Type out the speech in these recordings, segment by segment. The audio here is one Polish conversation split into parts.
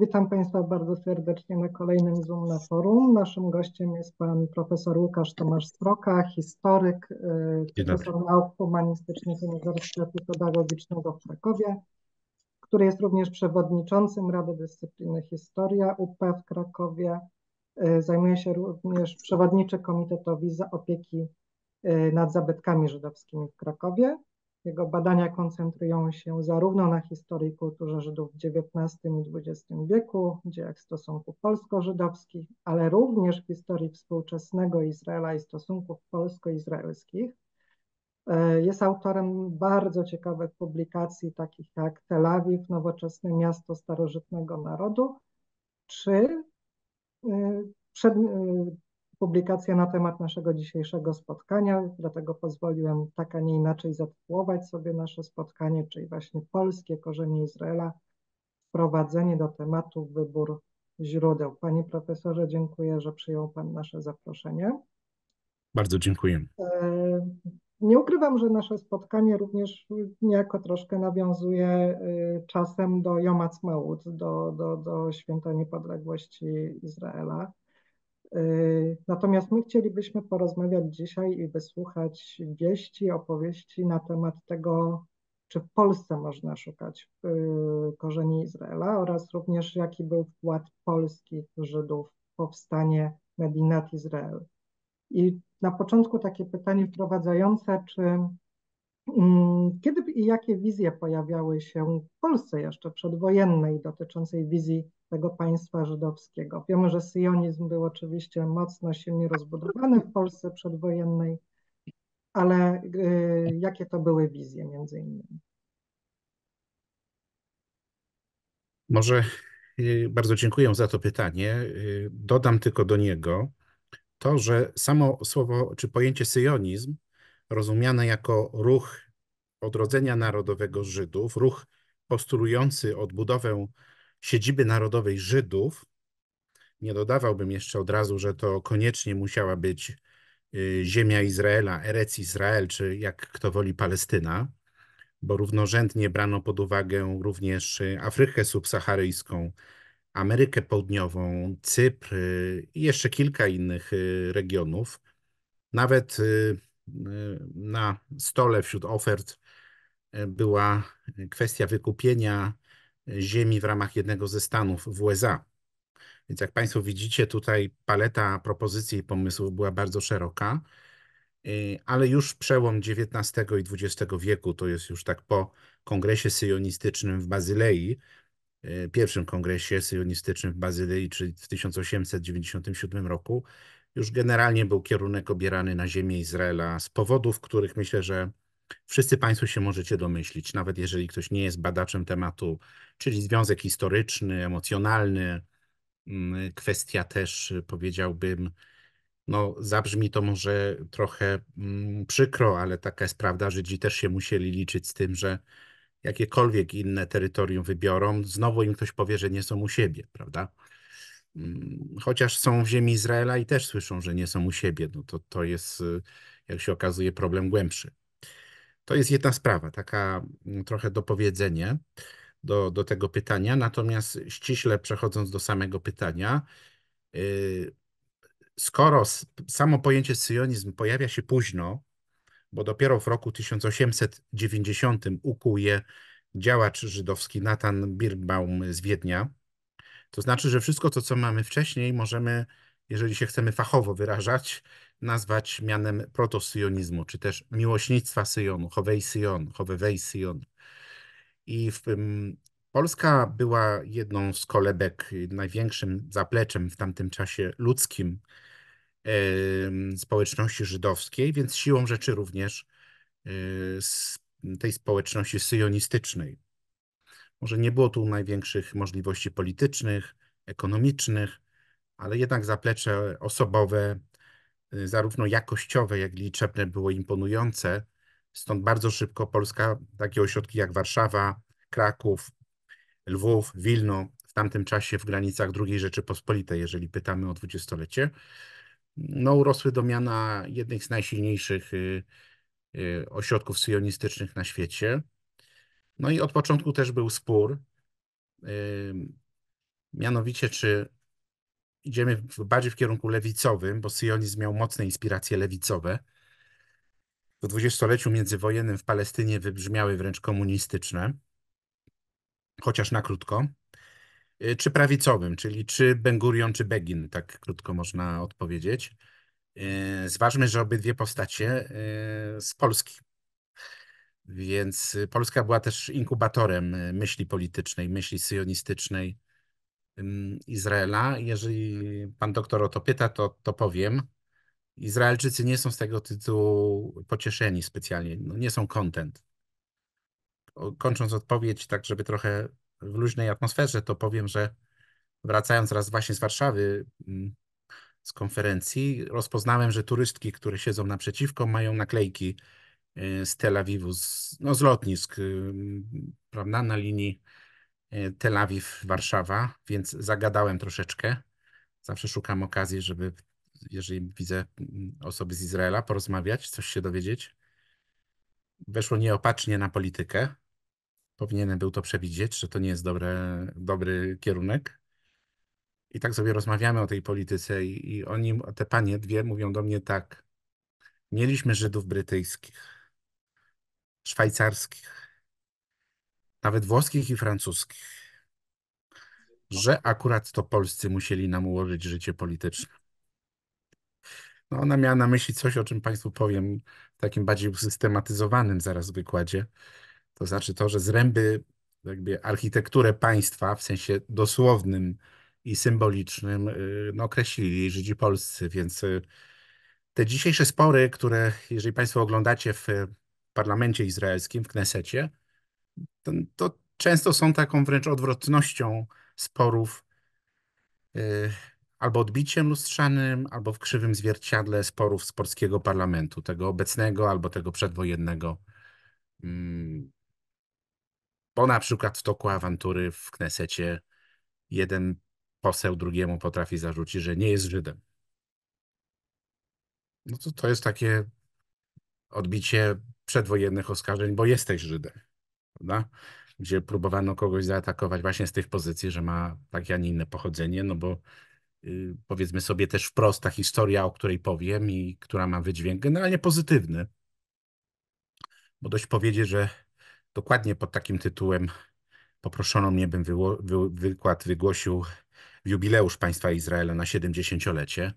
Witam Państwa bardzo serdecznie na kolejnym Zoom na forum. Naszym gościem jest pan profesor Łukasz Tomasz Stroka, historyk, e, profesor nauk humanistycznych Uniwersytetu Pedagogicznego w Krakowie, który jest również przewodniczącym Rady Dyscypliny Historia UP w Krakowie. E, zajmuje się również przewodniczy Komitetowi za opieki e, nad zabytkami żydowskimi w Krakowie. Jego badania koncentrują się zarówno na historii i kulturze Żydów w XIX i XX wieku, dziejach stosunków polsko-żydowskich, ale również w historii współczesnego Izraela i stosunków polsko-izraelskich. E, jest autorem bardzo ciekawych publikacji, takich jak Tel Awiw, nowoczesne miasto starożytnego narodu, czy e, przed, e, publikacja na temat naszego dzisiejszego spotkania, dlatego pozwoliłem tak, a nie inaczej zatytułować sobie nasze spotkanie, czyli właśnie polskie korzenie Izraela, wprowadzenie do tematu wybór źródeł. Panie profesorze, dziękuję, że przyjął Pan nasze zaproszenie. Bardzo dziękuję. E, nie ukrywam, że nasze spotkanie również niejako troszkę nawiązuje y, czasem do Jomac Ha'atzmaut, do, do, do święta niepodległości Izraela. Y, natomiast my chcielibyśmy porozmawiać dzisiaj i wysłuchać wieści, opowieści na temat tego, czy w Polsce można szukać y, korzeni Izraela oraz również jaki był wkład polskich Żydów w powstanie Medinat Izrael. I na początku takie pytanie wprowadzające, czy Mm, kiedy i jakie wizje pojawiały się w Polsce jeszcze przedwojennej dotyczącej wizji tego państwa żydowskiego? Wiemy, że syjonizm był oczywiście mocno silnie rozbudowany w Polsce przedwojennej, ale y, jakie to były wizje między innymi? Może y, bardzo dziękuję za to pytanie. Y, dodam tylko do niego to, że samo słowo czy pojęcie syjonizm rozumiane jako ruch odrodzenia narodowego Żydów, ruch postulujący odbudowę siedziby narodowej Żydów, nie dodawałbym jeszcze od razu, że to koniecznie musiała być y, ziemia Izraela, Erec Izrael, czy jak kto woli Palestyna, bo równorzędnie brano pod uwagę również y, Afrykę subsaharyjską, Amerykę Południową, Cypr y, i jeszcze kilka innych regionów. Nawet na stole wśród ofert e, była kwestia wykupienia ziemi w ramach jednego ze stanów w USA. Więc jak Państwo widzicie, tutaj paleta propozycji i pomysłów była bardzo szeroka, e, ale już przełom XIX i XX wieku, to jest już tak po kongresie syjonistycznym w Bazylei, e, pierwszym kongresie syjonistycznym w Bazylei, czyli w 1897 roku, już generalnie był kierunek obierany na ziemię Izraela z powodów, których myślę, że wszyscy Państwo się możecie domyślić, nawet jeżeli ktoś nie jest badaczem tematu, czyli związek historyczny, emocjonalny, mm, kwestia też powiedziałbym, no zabrzmi to może trochę mm, przykro, ale taka jest prawda, Żydzi też się musieli liczyć z tym, że jakiekolwiek inne terytorium wybiorą, znowu im ktoś powie, że nie są u siebie, prawda? Mm, chociaż są w ziemi Izraela i też słyszą, że nie są u siebie. No to, to jest, y, jak się okazuje, problem głębszy. To jest jedna sprawa, taka mm, trochę dopowiedzenie do, do tego pytania. Natomiast ściśle przechodząc do samego pytania, y, skoro samo pojęcie syjonizm pojawia się późno, bo dopiero w roku 1890 ukłuje działacz żydowski Natan Birbaum z Wiednia, to znaczy, że wszystko to, co mamy wcześniej, możemy, jeżeli się chcemy fachowo wyrażać, nazwać mianem protosyjonizmu, czy też miłośnictwa Syjonu, chowej Syjon, chowewej Syjon. I w, mm, Polska była jedną z kolebek, największym zapleczem w tamtym czasie ludzkim społeczności żydowskiej, więc siłą rzeczy również y, z tej społeczności syjonistycznej. Może nie było tu największych możliwości politycznych, ekonomicznych, ale jednak zaplecze osobowe, y, zarówno jakościowe, jak i liczebne, było imponujące. Stąd bardzo szybko Polska, takie ośrodki jak Warszawa, Kraków, Lwów, Wilno, w tamtym czasie w granicach II Rzeczypospolitej, jeżeli pytamy o dwudziestolecie, no, urosły do miana jednych z najsilniejszych y, y, ośrodków syjonistycznych na świecie. No i od początku też był spór, mianowicie czy idziemy bardziej w kierunku lewicowym, bo syjonizm miał mocne inspiracje lewicowe. W dwudziestoleciu międzywojennym w Palestynie wybrzmiały wręcz komunistyczne, chociaż na krótko, y, czy prawicowym, czyli czy Bengurion, czy Begin, tak krótko można odpowiedzieć. Y, zważmy, że obydwie postacie y, z Polski więc y, Polska była też inkubatorem y, myśli politycznej, myśli syjonistycznej Izraela. Jeżeli pan doktor o to pyta, to, to powiem. Izraelczycy nie są z tego tytułu pocieszeni specjalnie, no nie są content. Kończąc odpowiedź, tak żeby trochę w luźnej atmosferze, to powiem, że wracając raz właśnie z Warszawy z konferencji, rozpoznałem, że turystki, które siedzą naprzeciwko, mają naklejki Y, z Tel Awiwu, z, no z lotnisk, y, prawda, na linii y, Tel Awiw-Warszawa, więc zagadałem troszeczkę. Zawsze szukam okazji, żeby, jeżeli widzę mm, osoby z Izraela, porozmawiać, coś się dowiedzieć. Weszło nieopatrznie na politykę. Powinienem był to przewidzieć, że to nie jest dobre, dobry kierunek. I tak sobie rozmawiamy o tej polityce, i, i oni, te panie dwie, mówią do mnie tak. Mieliśmy Żydów brytyjskich szwajcarskich, nawet włoskich i francuskich, że akurat to polscy musieli nam ułożyć życie polityczne. No ona miała na myśli coś, o czym Państwu powiem w takim bardziej usystematyzowanym zaraz wykładzie. To znaczy to, że zręby jakby architekturę państwa w sensie dosłownym i symbolicznym y, no, określili Żydzi polscy, więc y, te dzisiejsze spory, które jeżeli Państwo oglądacie w parlamencie izraelskim, w Knesecie, to, to często są taką wręcz odwrotnością sporów yy, albo odbiciem lustrzanym, albo w krzywym zwierciadle sporów z polskiego parlamentu, tego obecnego albo tego przedwojennego. Mm. Bo na przykład w toku awantury w Knesecie jeden poseł drugiemu potrafi zarzucić, że nie jest Żydem. No to to jest takie odbicie przedwojennych oskarżeń, bo jesteś Żydem, prawda? gdzie próbowano kogoś zaatakować właśnie z tych pozycji, że ma takie, a nie inne pochodzenie, no bo y, powiedzmy sobie też wprost ta historia, o której powiem i która ma wydźwięk generalnie pozytywny, bo dość powiedzieć, że dokładnie pod takim tytułem poproszono mnie, bym wyło, wy, wykład wygłosił w jubileusz państwa Izraela na 70-lecie.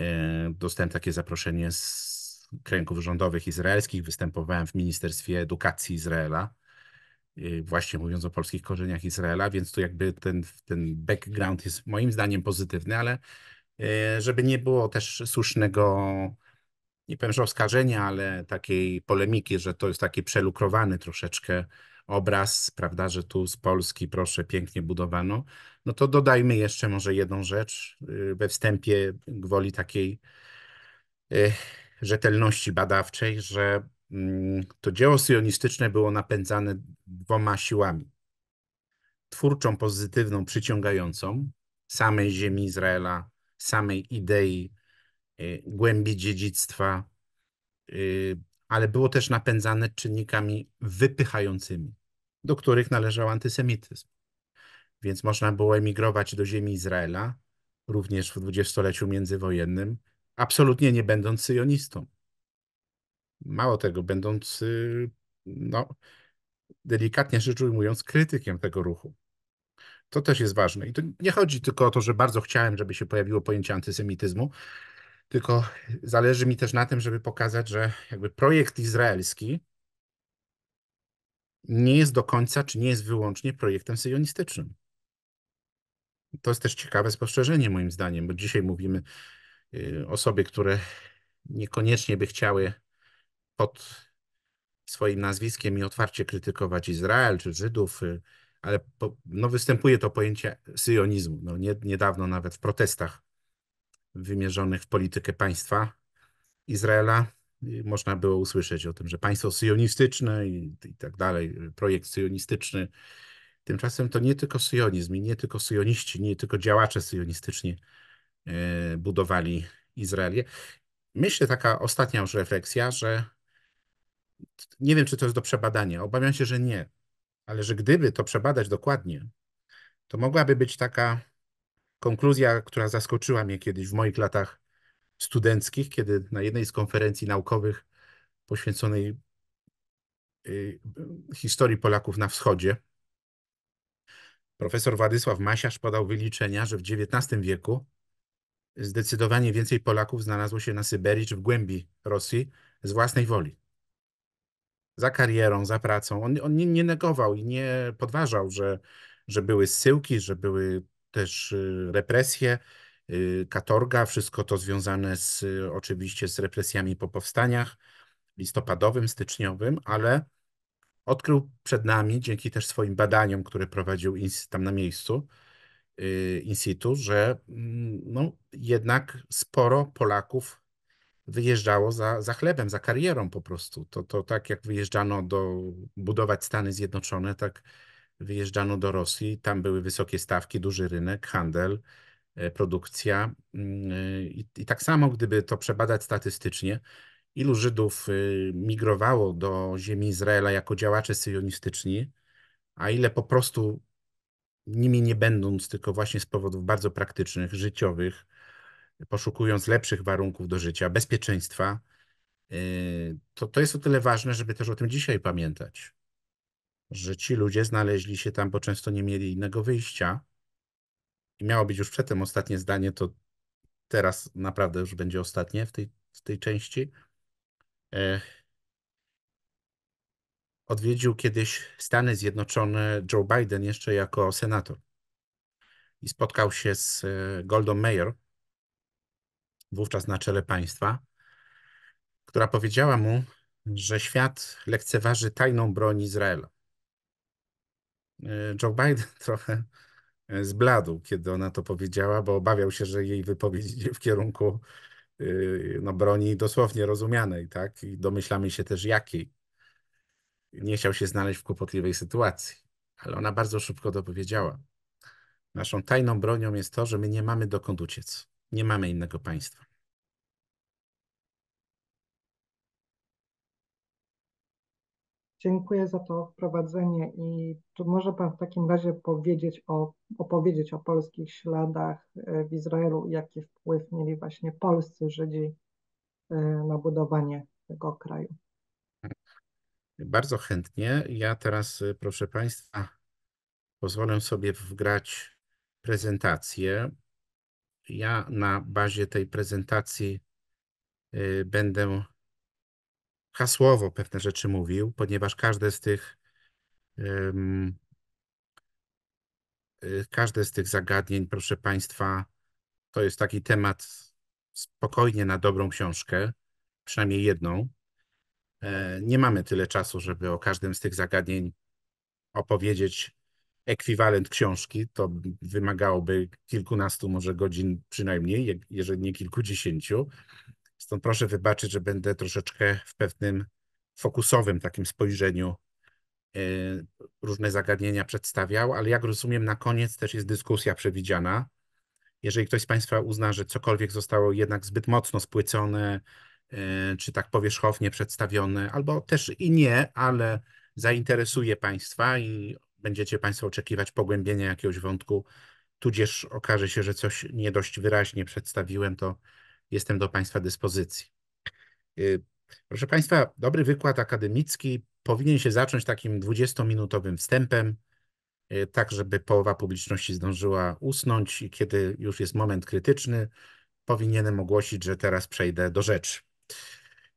E, dostałem takie zaproszenie z kręgów rządowych izraelskich, występowałem w Ministerstwie Edukacji Izraela, y, właśnie mówiąc o polskich korzeniach Izraela, więc tu jakby ten, ten background jest moim zdaniem pozytywny, ale y, żeby nie było też słusznego, nie powiem, że oskarżenia, ale takiej polemiki, że to jest taki przelukrowany troszeczkę obraz, prawda, że tu z Polski, proszę, pięknie budowano, no to dodajmy jeszcze może jedną rzecz y, we wstępie gwoli takiej rzetelności badawczej, że mm, to dzieło sionistyczne było napędzane dwoma siłami. Twórczą, pozytywną, przyciągającą samej ziemi Izraela, samej idei, y, głębi dziedzictwa, y, ale było też napędzane czynnikami wypychającymi, do których należał antysemityzm. Więc można było emigrować do ziemi Izraela, również w dwudziestoleciu międzywojennym, absolutnie nie będąc syjonistą. Mało tego, będąc, y, no, delikatnie rzecz ujmując, krytykiem tego ruchu. To też jest ważne. I to nie chodzi tylko o to, że bardzo chciałem, żeby się pojawiło pojęcie antysemityzmu, tylko zależy mi też na tym, żeby pokazać, że jakby projekt izraelski nie jest do końca, czy nie jest wyłącznie projektem syjonistycznym. To jest też ciekawe spostrzeżenie moim zdaniem, bo dzisiaj mówimy, Y, osoby, które niekoniecznie by chciały pod swoim nazwiskiem i otwarcie krytykować Izrael czy Żydów, y, ale po, no występuje to pojęcie syjonizmu. No nie, niedawno nawet w protestach wymierzonych w politykę państwa Izraela y, można było usłyszeć o tym, że państwo syjonistyczne i, i tak dalej, projekt syjonistyczny. Tymczasem to nie tylko syjonizm i nie tylko syjoniści, nie tylko działacze syjonistyczni E, budowali Izraelię. Myślę, taka ostatnia już refleksja, że nie wiem, czy to jest do przebadania. Obawiam się, że nie, ale że gdyby to przebadać dokładnie, to mogłaby być taka konkluzja, która zaskoczyła mnie kiedyś w moich latach studenckich, kiedy na jednej z konferencji naukowych poświęconej e, historii Polaków na wschodzie, profesor Władysław Masiarz podał wyliczenia, że w XIX wieku zdecydowanie więcej Polaków znalazło się na Syberii czy w głębi Rosji z własnej woli. Za karierą, za pracą. On, on nie, nie negował i nie podważał, że, że były zsyłki, że były też y, represje, y, katorga, wszystko to związane z, y, oczywiście z represjami po powstaniach listopadowym, styczniowym, ale odkrył przed nami, dzięki też swoim badaniom, które prowadził tam na miejscu, Y, in situ, że mm, no, jednak sporo Polaków wyjeżdżało za, za chlebem, za karierą po prostu. To, to tak jak wyjeżdżano do budować Stany Zjednoczone, tak wyjeżdżano do Rosji. Tam były wysokie stawki, duży rynek, handel, e, produkcja. Mm, e, I, i tak samo, gdyby to przebadać statystycznie, ilu Żydów y, migrowało do ziemi Izraela jako działacze syjonistyczni, a ile po prostu nimi nie będąc, tylko właśnie z powodów bardzo praktycznych, życiowych, poszukując lepszych warunków do życia, bezpieczeństwa, yy, to, to jest o tyle ważne, żeby też o tym dzisiaj pamiętać, że ci ludzie znaleźli się tam, bo często nie mieli innego wyjścia. I miało być już przedtem ostatnie zdanie, to teraz naprawdę już będzie ostatnie w tej, w tej części odwiedził kiedyś Stany Zjednoczone Joe Biden jeszcze jako senator i spotkał się z e, Goldą Meir, wówczas na czele państwa, która powiedziała mu, że świat lekceważy tajną broń Izraela. E, Joe Biden trochę e, zbladł, kiedy ona to powiedziała, bo obawiał się, że jej wypowiedź idzie w kierunku no, broni dosłownie rozumianej, tak? I domyślamy się też jakiej nie chciał się znaleźć w kłopotliwej sytuacji, ale ona bardzo szybko dopowiedziała. Naszą tajną bronią jest to, że my nie mamy dokąd uciec. Nie mamy innego państwa. Dziękuję za to wprowadzenie i czy może Pan w takim razie powiedzieć o, opowiedzieć o polskich śladach e, w Izraelu i jaki wpływ mieli właśnie polscy Żydzi e, na budowanie tego kraju? Bardzo chętnie. Ja teraz, y, proszę Państwa, pozwolę sobie wgrać prezentację. Ja na bazie tej prezentacji y, będę hasłowo pewne rzeczy mówił, ponieważ każde z tych y, każde z tych zagadnień, proszę Państwa, to jest taki temat spokojnie na dobrą książkę, przynajmniej jedną. E, nie mamy tyle czasu, żeby o każdym z tych zagadnień opowiedzieć ekwiwalent książki. To wymagałoby kilkunastu może godzin przynajmniej, jeżeli nie kilkudziesięciu. Stąd proszę wybaczyć, że będę troszeczkę w pewnym fokusowym takim spojrzeniu e, różne zagadnienia przedstawiał, ale jak rozumiem, na koniec też jest dyskusja przewidziana. Jeżeli ktoś z Państwa uzna, że cokolwiek zostało jednak zbyt mocno spłycone, E, czy tak powierzchownie przedstawiony, albo też i nie, ale zainteresuje Państwa i będziecie Państwo oczekiwać pogłębienia jakiegoś wątku, tudzież okaże się, że coś nie dość wyraźnie przedstawiłem, to jestem do Państwa dyspozycji. E, proszę Państwa, dobry wykład akademicki powinien się zacząć takim 20-minutowym wstępem, e, tak żeby połowa publiczności zdążyła usnąć i kiedy już jest moment krytyczny, powinienem ogłosić, że teraz przejdę do rzeczy.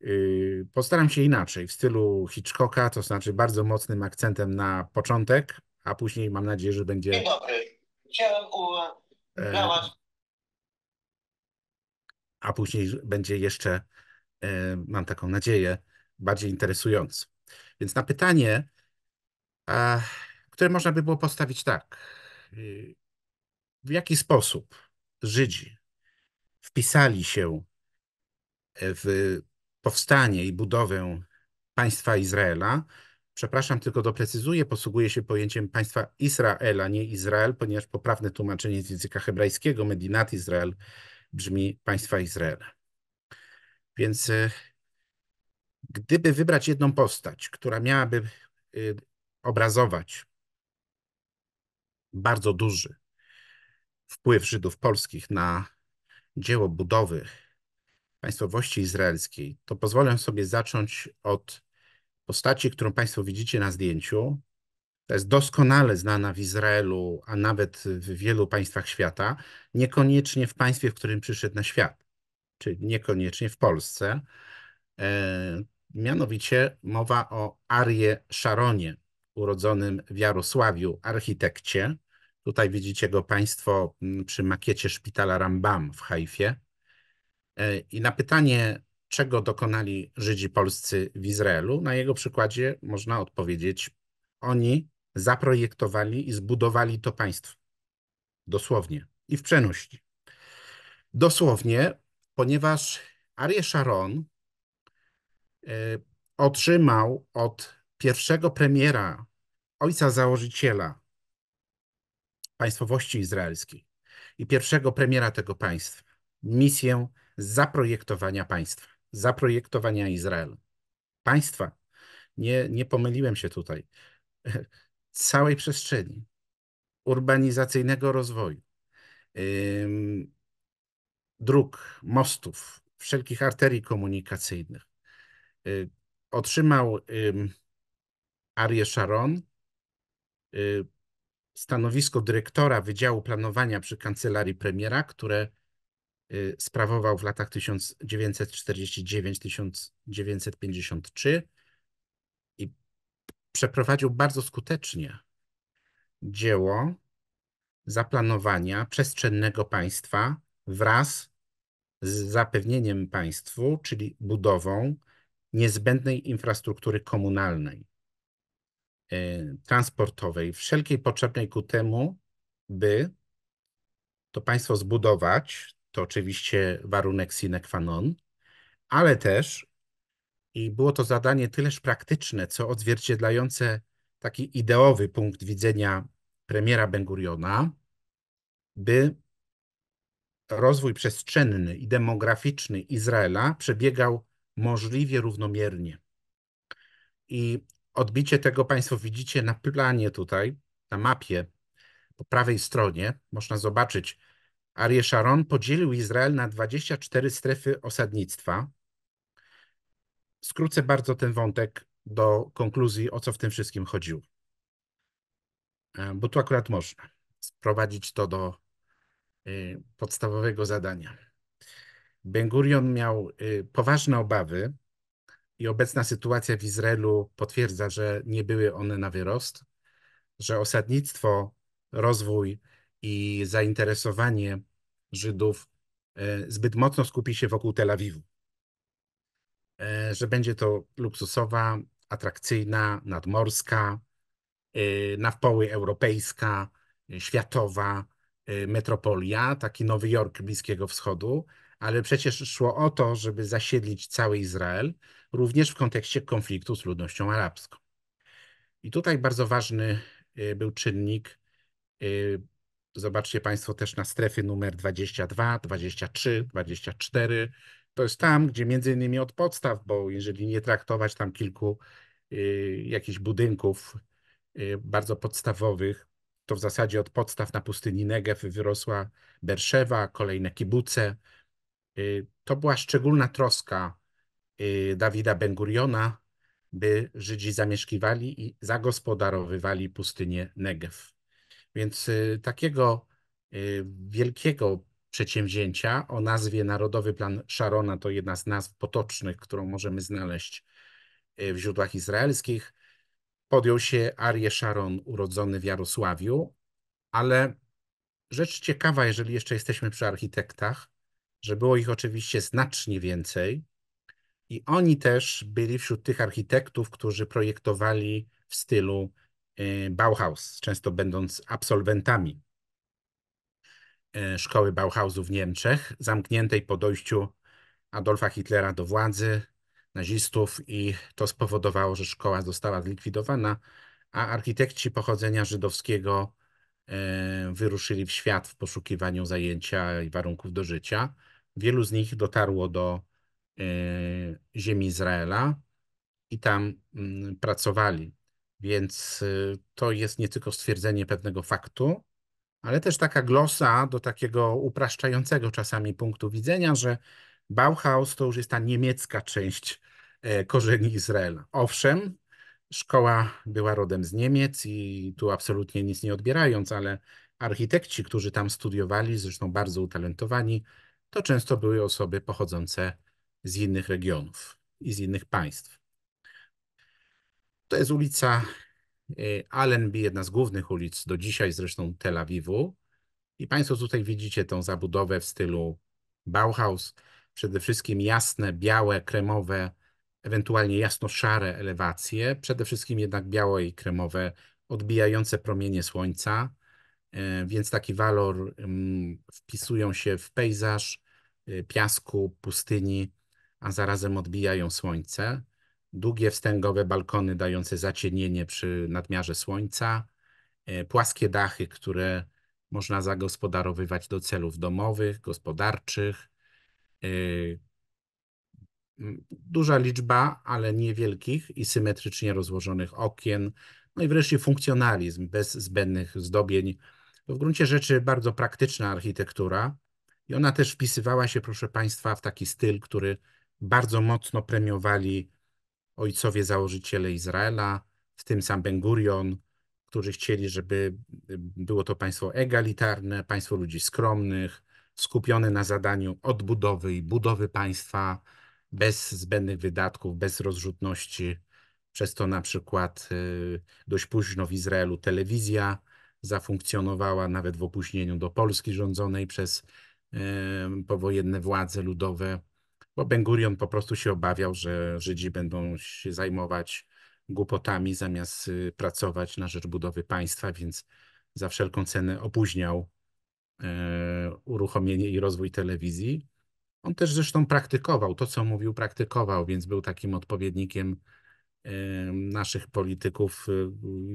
Yy, postaram się inaczej, w stylu Hitchcocka, to znaczy bardzo mocnym akcentem na początek, a później mam nadzieję, że będzie. Dzień dobry. Chciałem ubrać. E, a później będzie jeszcze, e, mam taką nadzieję, bardziej interesujący. Więc na pytanie, które można by było postawić tak. Y, w jaki sposób Żydzi wpisali się w powstanie i budowę państwa Izraela. Przepraszam, tylko doprecyzuję, posługuję się pojęciem państwa Izraela, nie Izrael, ponieważ poprawne tłumaczenie z języka hebrajskiego Medinat Izrael brzmi państwa Izraela. Więc e, gdyby wybrać jedną postać, która miałaby e, obrazować bardzo duży wpływ Żydów polskich na dzieło budowy państwowości izraelskiej, to pozwolę sobie zacząć od postaci, którą Państwo widzicie na zdjęciu. To jest doskonale znana w Izraelu, a nawet w wielu państwach świata, niekoniecznie w państwie, w którym przyszedł na świat, czyli niekoniecznie w Polsce. E, mianowicie mowa o Arie Sharonie, urodzonym w Jarosławiu, architekcie. Tutaj widzicie go Państwo mm, przy makiecie szpitala Rambam w Haifie. E, I na pytanie, czego dokonali Żydzi polscy w Izraelu, na jego przykładzie można odpowiedzieć: oni zaprojektowali i zbudowali to państwo. Dosłownie i w przenośni. Dosłownie, ponieważ Arię Sharon e, otrzymał od pierwszego premiera, ojca założyciela państwowości izraelskiej i pierwszego premiera tego państwa misję zaprojektowania państwa, zaprojektowania Izraela. Państwa. Nie, nie pomyliłem się tutaj. Całej przestrzeni urbanizacyjnego rozwoju, dróg, mostów, wszelkich arterii komunikacyjnych. Y, otrzymał Arię Sharon y, stanowisko dyrektora Wydziału Planowania przy Kancelarii Premiera, które Y, sprawował w latach 1949-1953 i przeprowadził bardzo skutecznie dzieło zaplanowania przestrzennego państwa wraz z zapewnieniem państwu, czyli budową niezbędnej infrastruktury komunalnej, y, transportowej, wszelkiej potrzebnej ku temu, by to państwo zbudować, to oczywiście warunek sine qua non, ale też i było to zadanie tyleż praktyczne, co odzwierciedlające taki ideowy punkt widzenia premiera Benguriona, by rozwój przestrzenny i demograficzny Izraela przebiegał możliwie równomiernie. I odbicie tego Państwo widzicie na planie tutaj, na mapie po prawej stronie. Można zobaczyć Arie Sharon podzielił Izrael na 24 strefy osadnictwa. Skrócę bardzo ten wątek do konkluzji, o co w tym wszystkim chodziło. E, bo tu akurat można sprowadzić to do y, podstawowego zadania. Ben-Gurion miał y, poważne obawy i obecna sytuacja w Izraelu potwierdza, że nie były one na wyrost, że osadnictwo, rozwój i zainteresowanie Żydów e, zbyt mocno skupi się wokół Tel Awiwu. E, że będzie to luksusowa, atrakcyjna, nadmorska, e, na wpoły europejska, światowa metropolia, taki Nowy Jork Bliskiego Wschodu, ale przecież szło o to, żeby zasiedlić cały Izrael, również w kontekście konfliktu z ludnością arabską. I tutaj bardzo ważny był czynnik Zobaczcie Państwo też na strefy numer 22, 23, 24. To jest tam, gdzie między innymi od podstaw, bo jeżeli nie traktować tam kilku y, jakichś budynków y, bardzo podstawowych, to w zasadzie od podstaw na pustyni Negev wyrosła Berszewa, kolejne kibuce. Y, to była szczególna troska y, Dawida Ben-Guriona, by Żydzi zamieszkiwali i zagospodarowywali pustynię Negev. Więc y, takiego y, wielkiego przedsięwzięcia o nazwie Narodowy Plan Sharona, to jedna z nazw potocznych, którą możemy znaleźć y, w źródłach izraelskich, podjął się Arię Sharon, urodzony w Jarosławiu, ale rzecz ciekawa, jeżeli jeszcze jesteśmy przy architektach, że było ich oczywiście znacznie więcej i oni też byli wśród tych architektów, którzy projektowali w stylu E, Bauhaus, często będąc absolwentami e, szkoły Bauhausu w Niemczech, zamkniętej po dojściu Adolfa Hitlera do władzy, nazistów, i to spowodowało, że szkoła została zlikwidowana, a architekci pochodzenia żydowskiego e, wyruszyli w świat w poszukiwaniu zajęcia i warunków do życia. Wielu z nich dotarło do ziemi Izraela i tam mm, pracowali. Więc y, to jest nie tylko stwierdzenie pewnego faktu, ale też taka glosa do takiego upraszczającego czasami punktu widzenia, że Bauhaus to już jest ta niemiecka część e, korzeni Izraela. Owszem, szkoła była rodem z Niemiec i tu absolutnie nic nie odbierając, ale architekci, którzy tam studiowali, zresztą bardzo utalentowani, to często były osoby pochodzące z innych regionów i z innych państw. To jest ulica y, Allenby, jedna z głównych ulic do dzisiaj zresztą Tel Awiwu. I Państwo tutaj widzicie tą zabudowę w stylu Bauhaus. Przede wszystkim jasne, białe, kremowe, ewentualnie jasno-szare elewacje. Przede wszystkim jednak białe i kremowe, odbijające promienie słońca. Y, więc taki walor wpisują się w pejzaż y, piasku, pustyni, a zarazem odbijają słońce długie wstęgowe balkony dające zacienienie przy nadmiarze słońca, e, płaskie dachy, które można zagospodarowywać do celów domowych, gospodarczych. E, duża liczba, ale niewielkich i symetrycznie rozłożonych okien. No i wreszcie funkcjonalizm bez zbędnych zdobień. To w gruncie rzeczy bardzo praktyczna architektura i ona też wpisywała się, proszę Państwa, w taki styl, który bardzo mocno premiowali ojcowie założyciele Izraela, w tym sam Ben Gurion, którzy chcieli, żeby y, było to państwo egalitarne, państwo ludzi skromnych, skupione na zadaniu odbudowy i budowy państwa bez zbędnych wydatków, bez rozrzutności. Przez to na przykład y, dość późno w Izraelu telewizja zafunkcjonowała, nawet w opóźnieniu do Polski rządzonej przez y, powojenne władze ludowe bo Ben-Gurion po prostu się obawiał, że Żydzi będą się zajmować głupotami zamiast y, pracować na rzecz budowy państwa, więc za wszelką cenę opóźniał e, uruchomienie i rozwój telewizji. On też zresztą praktykował to, co mówił, praktykował, więc był takim odpowiednikiem e, naszych polityków y,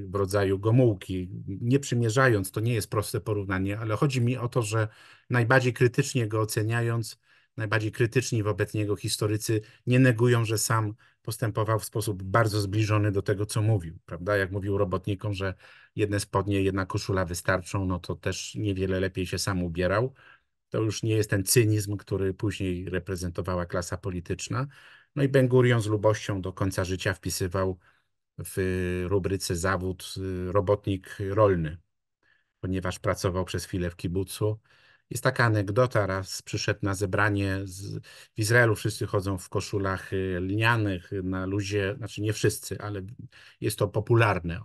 w rodzaju Gomułki. Nie przymierzając, to nie jest proste porównanie, ale chodzi mi o to, że najbardziej krytycznie go oceniając, najbardziej krytyczni wobec niego historycy nie negują, że sam postępował w sposób bardzo zbliżony do tego, co mówił, prawda? Jak mówił robotnikom, że jedne spodnie, jedna koszula wystarczą, no to też niewiele lepiej się sam ubierał. To już nie jest ten cynizm, który później reprezentowała klasa polityczna. No i Bengurion z lubością do końca życia wpisywał w rubryce zawód y, robotnik rolny, ponieważ pracował przez chwilę w kibucu jest taka anegdota, raz przyszedł na zebranie z, w Izraelu, wszyscy chodzą w koszulach y, lnianych, y, na luzie, znaczy nie wszyscy, ale jest to popularne.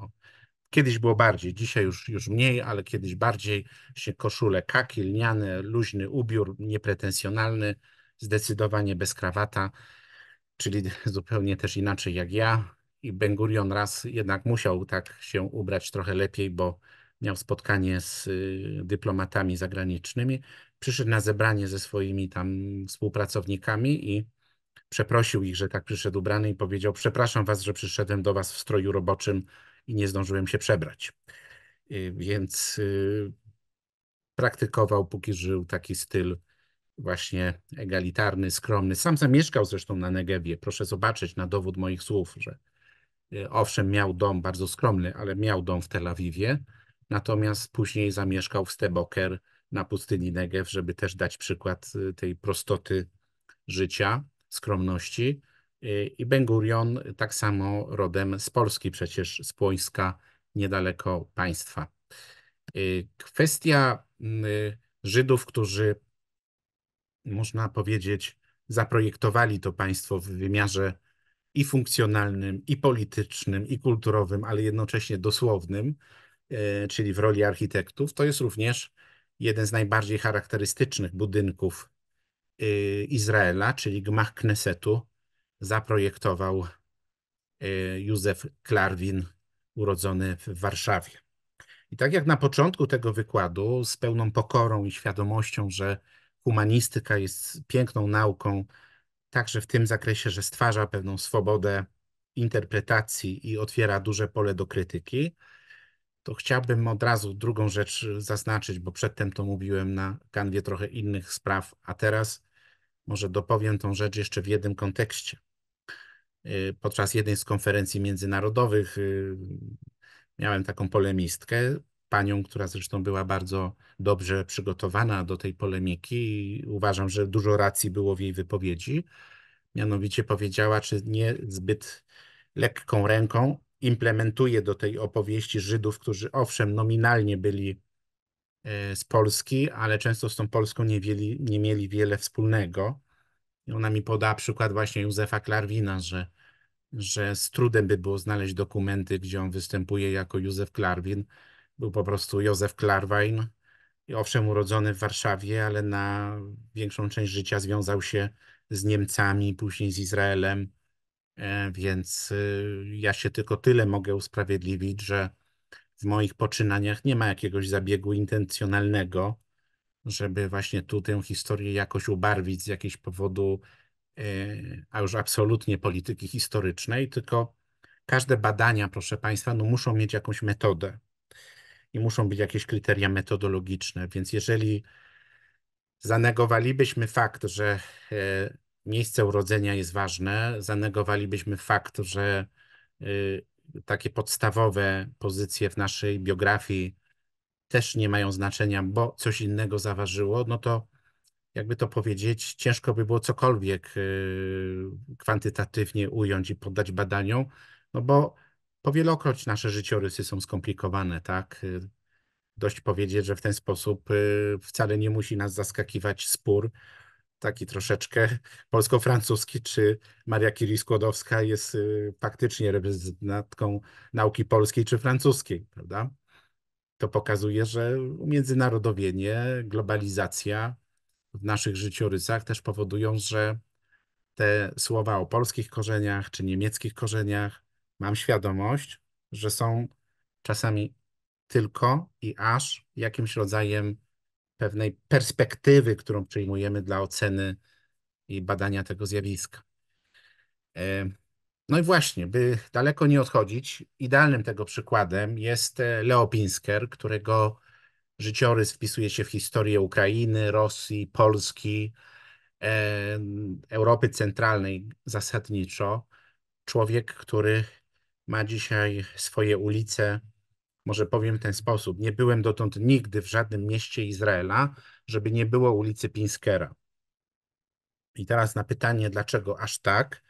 Kiedyś było bardziej, dzisiaj już, już mniej, ale kiedyś bardziej się koszule kaki, lniane, luźny ubiór, niepretensjonalny, zdecydowanie bez krawata, czyli zupełnie też inaczej jak ja. I Ben Gurion raz jednak musiał tak się ubrać trochę lepiej, bo miał spotkanie z y, dyplomatami zagranicznymi, przyszedł na zebranie ze swoimi tam współpracownikami i przeprosił ich, że tak przyszedł ubrany i powiedział: Przepraszam was, że przyszedłem do was w stroju roboczym i nie zdążyłem się przebrać. Y, więc y, praktykował, póki żył, taki styl właśnie egalitarny, skromny. Sam zamieszkał zresztą na Negewie. Proszę zobaczyć na dowód moich słów, że owszem, miał dom bardzo skromny, ale miał dom w Tel Awiwie. Natomiast później zamieszkał w Steboker na pustyni Negev, żeby też dać przykład y, tej prostoty życia, skromności. Y, I Bengurion tak samo rodem z Polski, przecież z Płońska, niedaleko państwa. Y, kwestia mm, Żydów, którzy, można powiedzieć, zaprojektowali to państwo w wymiarze i funkcjonalnym, i politycznym, i kulturowym, ale jednocześnie dosłownym, E, czyli w roli architektów, to jest również jeden z najbardziej charakterystycznych budynków e, Izraela, czyli gmach Knesetu, zaprojektował e, Józef Klarwin, urodzony w Warszawie. I tak jak na początku tego wykładu, z pełną pokorą i świadomością, że humanistyka jest piękną nauką, także w tym zakresie, że stwarza pewną swobodę interpretacji i otwiera duże pole do krytyki, to chciałbym od razu drugą rzecz y, zaznaczyć, bo przedtem to mówiłem na kanwie trochę innych spraw, a teraz może dopowiem tą rzecz jeszcze w jednym kontekście. Y, podczas jednej z konferencji międzynarodowych y, miałem taką polemistkę, panią, która zresztą była bardzo dobrze przygotowana do tej polemiki i uważam, że dużo racji było w jej wypowiedzi. Mianowicie powiedziała, czy nie zbyt lekką ręką implementuje do tej opowieści Żydów, którzy owszem, nominalnie byli e, z Polski, ale często z tą Polską nie, wieli, nie mieli wiele wspólnego. I ona mi podała przykład właśnie Józefa Klarwina, że, że z trudem by było znaleźć dokumenty, gdzie on występuje jako Józef Klarwin. Był po prostu Józef Klarwajn, i owszem urodzony w Warszawie, ale na większą część życia związał się z Niemcami, później z Izraelem, E, więc y, ja się tylko tyle mogę usprawiedliwić, że w moich poczynaniach nie ma jakiegoś zabiegu intencjonalnego, żeby właśnie tu tę historię jakoś ubarwić z jakiegoś powodu, y, a już absolutnie polityki historycznej, tylko każde badania, proszę Państwa, no muszą mieć jakąś metodę i muszą być jakieś kryteria metodologiczne. Więc jeżeli zanegowalibyśmy fakt, że y, miejsce urodzenia jest ważne, zanegowalibyśmy fakt, że y, takie podstawowe pozycje w naszej biografii też nie mają znaczenia, bo coś innego zaważyło, no to jakby to powiedzieć, ciężko by było cokolwiek y, kwantytatywnie ująć i poddać badaniom, no bo powielokroć nasze życiorysy są skomplikowane, tak? Y, dość powiedzieć, że w ten sposób wcale nie musi nas zaskakiwać spór taki troszeczkę polsko-francuski, czy Maria Curie Skłodowska jest y, faktycznie reprezentantką nauki polskiej czy francuskiej, prawda? To pokazuje, że międzynarodowienie, globalizacja w naszych życiorysach też powodują, że te słowa o polskich korzeniach czy niemieckich korzeniach, mam świadomość, że są czasami tylko i aż jakimś rodzajem pewnej perspektywy, którą przyjmujemy dla oceny i badania tego zjawiska. E, no i właśnie, by daleko nie odchodzić, idealnym tego przykładem jest e, Leo Pinsker, którego życiorys wpisuje się w historię Ukrainy, Rosji, Polski, e, Europy Centralnej zasadniczo. Człowiek, który ma dzisiaj swoje ulice może powiem w ten sposób, nie byłem dotąd nigdy w żadnym mieście Izraela, żeby nie było ulicy Pinskera. I teraz na pytanie, dlaczego aż tak,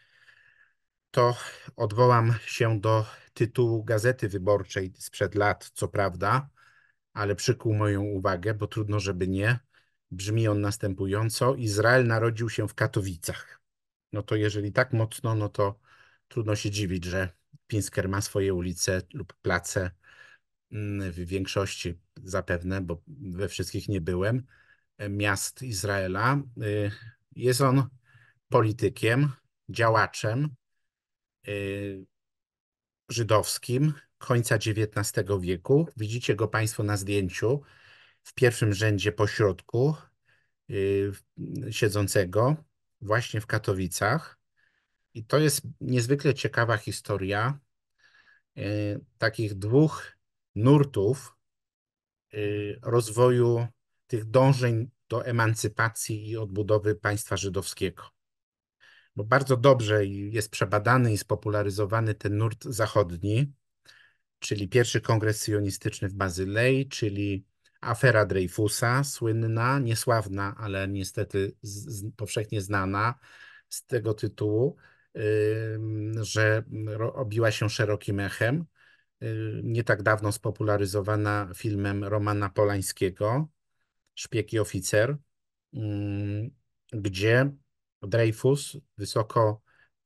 to odwołam się do tytułu Gazety Wyborczej sprzed lat, co prawda, ale przykuł moją uwagę, bo trudno, żeby nie. Brzmi on następująco: Izrael narodził się w Katowicach. No to jeżeli tak mocno, no to trudno się dziwić, że Pinsker ma swoje ulice lub place Mm, w większości zapewne, bo we wszystkich nie byłem, e, miast Izraela. Y, jest on politykiem, działaczem y, żydowskim końca XIX wieku. Widzicie go Państwo na zdjęciu w pierwszym rzędzie po środku y, mm, siedzącego właśnie w Katowicach. I to jest niezwykle ciekawa historia takich dwóch nurtów y, rozwoju tych dążeń do emancypacji i odbudowy państwa żydowskiego. Bo bardzo dobrze jest przebadany i spopularyzowany ten nurt zachodni, czyli pierwszy kongres sionistyczny w Bazylei, czyli afera Dreyfusa, słynna, niesławna, ale niestety z, powszechnie znana z tego tytułu, że obiła się szerokim echem. Y, nie tak dawno spopularyzowana filmem Romana Polańskiego, Szpieg i oficer, mm, gdzie Dreyfus, wysoko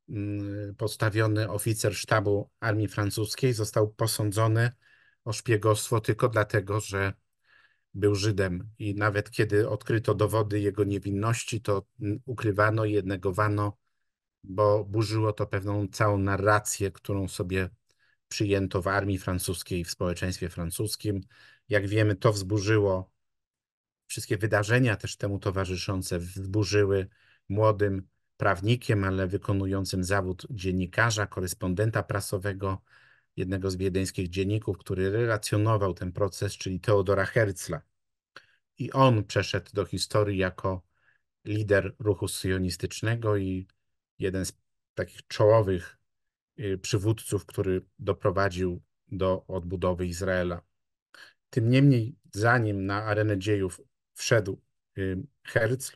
mm, postawiony oficer sztabu armii francuskiej, został posądzony o szpiegostwo tylko dlatego, że był Żydem i nawet kiedy odkryto dowody jego niewinności, to ukrywano je, negowano, bo burzyło to pewną całą narrację, którą sobie przyjęto w armii francuskiej, w społeczeństwie francuskim. Jak wiemy, to wzburzyło wszystkie wydarzenia też temu towarzyszące, wzburzyły młodym prawnikiem, ale wykonującym zawód dziennikarza, korespondenta prasowego, jednego z wiedeńskich dzienników, który relacjonował ten proces, czyli Teodora Herzla. I on przeszedł do historii jako lider ruchu sionistycznego i jeden z takich czołowych Y, przywódców, który doprowadził do odbudowy Izraela. Tym niemniej, zanim na arenę dziejów wszedł y, Herzl,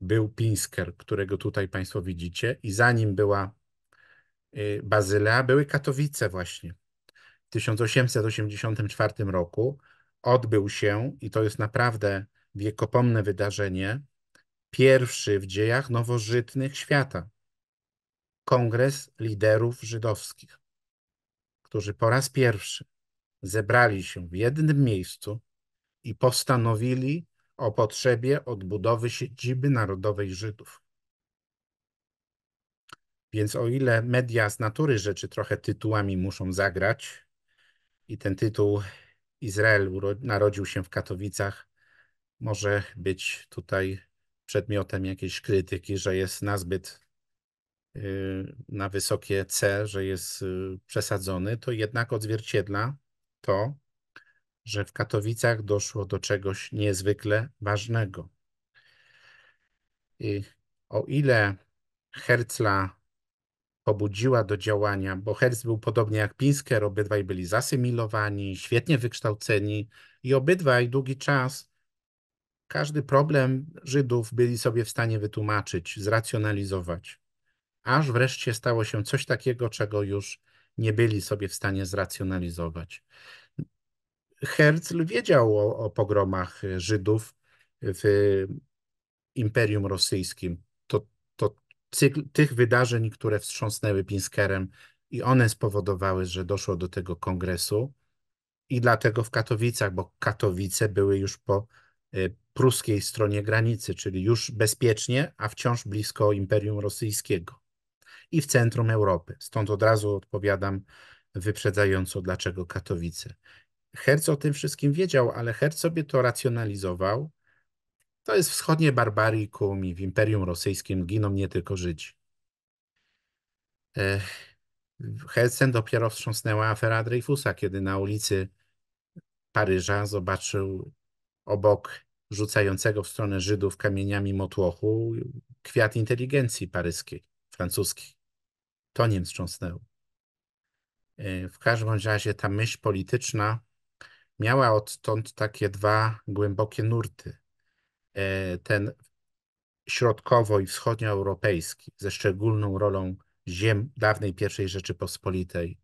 był Pinsker, którego tutaj Państwo widzicie, i zanim była y, Bazylea, były Katowice właśnie. W 1884 roku odbył się, i to jest naprawdę wiekopomne wydarzenie, pierwszy w dziejach nowożytnych świata kongres liderów żydowskich, którzy po raz pierwszy zebrali się w jednym miejscu i postanowili o potrzebie odbudowy siedziby narodowej Żydów. Więc o ile media z natury rzeczy trochę tytułami muszą zagrać, i ten tytuł Izrael narodził się w Katowicach, może być tutaj przedmiotem jakiejś krytyki, że jest nazbyt Y, na wysokie C, że jest y, przesadzony, to jednak odzwierciedla to, że w Katowicach doszło do czegoś niezwykle ważnego. I o ile Herzla pobudziła do działania, bo Herz był podobnie jak Pinsker, obydwaj byli zasymilowani, świetnie wykształceni i obydwaj długi czas każdy problem Żydów byli sobie w stanie wytłumaczyć, zracjonalizować aż wreszcie stało się coś takiego, czego już nie byli sobie w stanie zracjonalizować. Herzl wiedział o, o pogromach Żydów w Imperium Rosyjskim. To, to cykl tych wydarzeń, które wstrząsnęły Pinskerem i one spowodowały, że doszło do tego kongresu i dlatego w Katowicach, bo Katowice były już po e, pruskiej stronie granicy, czyli już bezpiecznie, a wciąż blisko Imperium Rosyjskiego i w centrum Europy. Stąd od razu odpowiadam wyprzedzająco, dlaczego Katowice. Herz o tym wszystkim wiedział, ale Herz sobie to racjonalizował. To jest wschodnie barbarikum i w Imperium Rosyjskim giną nie tylko Żydzi. Hercen dopiero wstrząsnęła afera Dreyfusa, kiedy na ulicy Paryża zobaczył obok rzucającego w stronę Żydów kamieniami motłochu kwiat inteligencji paryskiej, francuskiej. To nim wstrząsnęło. E, w każdym razie ta myśl polityczna miała odtąd takie dwa głębokie nurty. E, ten środkowo- i wschodnioeuropejski, ze szczególną rolą ziem dawnej I Rzeczypospolitej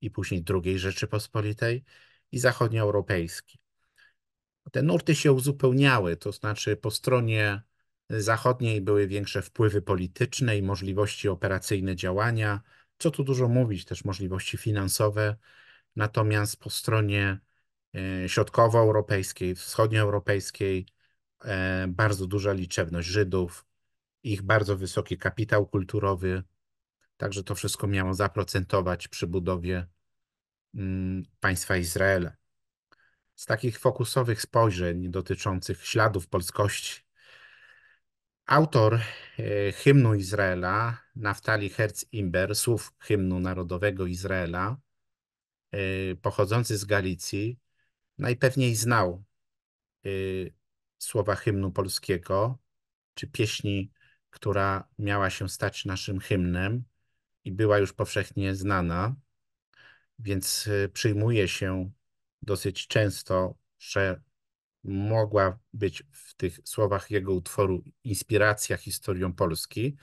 i później II Rzeczypospolitej, i zachodnioeuropejski. Te nurty się uzupełniały, to znaczy po stronie zachodniej były większe wpływy polityczne i możliwości operacyjne działania, co tu dużo mówić, też możliwości finansowe. Natomiast po stronie e, środkowoeuropejskiej, wschodnioeuropejskiej e, bardzo duża liczebność Żydów, ich bardzo wysoki kapitał kulturowy. Także to wszystko miało zaprocentować przy budowie mm, państwa Izraela. Z takich fokusowych spojrzeń dotyczących śladów polskości Autor e, hymnu Izraela, Naftali Herz-Imber, słów hymnu narodowego Izraela, e, pochodzący z Galicji, najpewniej znał e, słowa hymnu polskiego, czy pieśni, która miała się stać naszym hymnem i była już powszechnie znana, więc przyjmuje się dosyć często, że mogła być w tych słowach jego utworu inspiracja historią Polski,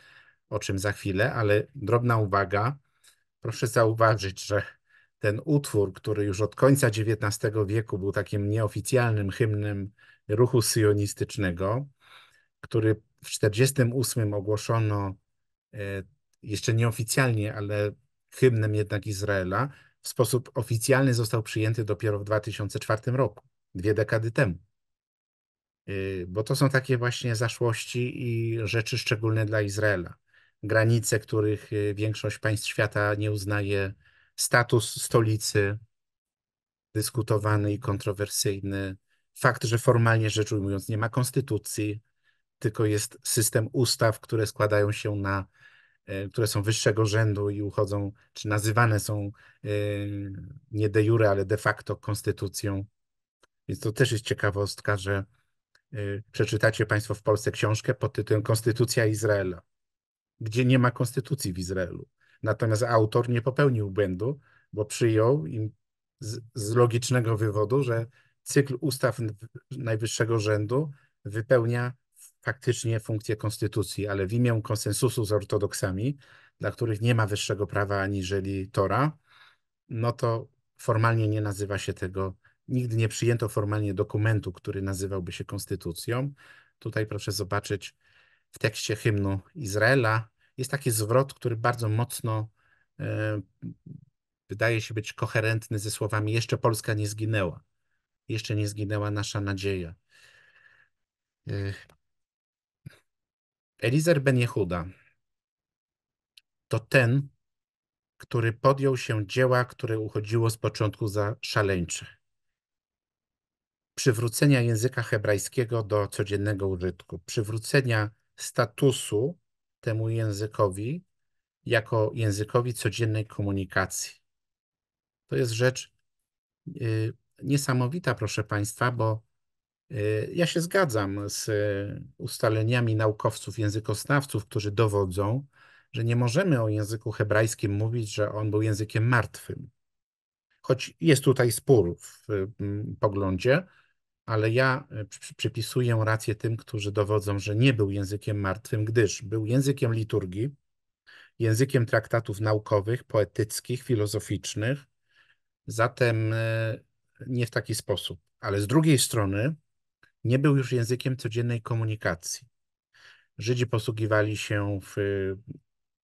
o czym za chwilę, ale drobna uwaga. Proszę zauważyć, że ten utwór, który już od końca XIX wieku był takim nieoficjalnym hymnem ruchu syjonistycznego, który w 1948 ogłoszono e, jeszcze nieoficjalnie, ale hymnem jednak Izraela, w sposób oficjalny został przyjęty dopiero w 2004 roku, dwie dekady temu. Y, bo to są takie właśnie zaszłości i rzeczy szczególne dla Izraela. Granice, których y, większość państw świata nie uznaje, status stolicy, dyskutowany i kontrowersyjny, fakt, że formalnie rzecz ujmując nie ma konstytucji, tylko jest system ustaw, które składają się na, y, które są wyższego rzędu i uchodzą, czy nazywane są nie de jure, ale de facto konstytucją. Więc to też jest ciekawostka, że Y, przeczytacie Państwo w Polsce książkę pod tytułem Konstytucja Izraela, gdzie nie ma konstytucji w Izraelu. Natomiast autor nie popełnił błędu, bo przyjął im z, z logicznego wywodu, że cykl ustaw najwyższego rzędu wypełnia faktycznie funkcję konstytucji, ale w imię konsensusu z ortodoksami, dla których nie ma wyższego prawa aniżeli Tora, no to formalnie nie nazywa się tego Nigdy nie przyjęto formalnie dokumentu, który nazywałby się konstytucją. Tutaj proszę zobaczyć w tekście hymnu Izraela jest taki zwrot, który bardzo mocno e, wydaje się być koherentny ze słowami jeszcze Polska nie zginęła. Jeszcze nie zginęła nasza nadzieja. E, Elizer Ben Jehuda to ten, który podjął się dzieła, które uchodziło z początku za szaleńcze przywrócenia języka hebrajskiego do codziennego użytku, przywrócenia statusu temu językowi jako językowi codziennej komunikacji. To jest rzecz y, niesamowita, proszę Państwa, bo y, ja się zgadzam z y, ustaleniami naukowców, językoznawców, którzy dowodzą, że nie możemy o języku hebrajskim mówić, że on był językiem martwym. Choć jest tutaj spór w poglądzie, ale ja e, przypisuję rację tym, którzy dowodzą, że nie był językiem martwym, gdyż był językiem liturgii, językiem traktatów naukowych, poetyckich, filozoficznych, zatem e, nie w taki sposób. Ale z drugiej strony nie był już językiem codziennej komunikacji. Żydzi posługiwali się w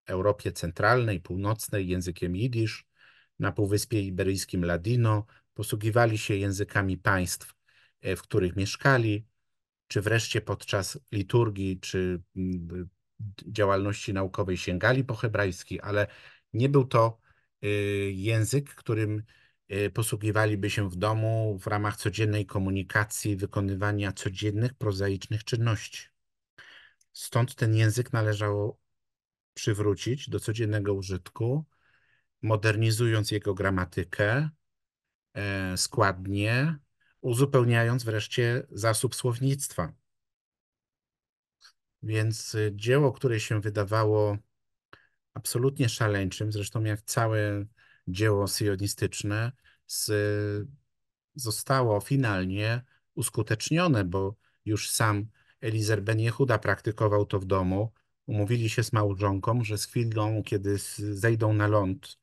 Europie Centralnej, Północnej językiem jidysz, na Półwyspie Iberyjskim ladino, posługiwali się językami państw E, w których mieszkali, czy wreszcie podczas liturgii czy mm, działalności naukowej sięgali po hebrajski, ale nie był to y, język, którym y, posługiwaliby się w domu w ramach codziennej komunikacji, wykonywania codziennych, prozaicznych czynności. Stąd ten język należało przywrócić do codziennego użytku, modernizując jego gramatykę, e, składnie, uzupełniając wreszcie zasób słownictwa. Więc y, dzieło, które się wydawało absolutnie szaleńczym, zresztą jak całe dzieło syjonistyczne, z, zostało finalnie uskutecznione, bo już sam Elizer Ben Jehuda praktykował to w domu. Umówili się z małżonką, że z chwilą, kiedy zejdą na ląd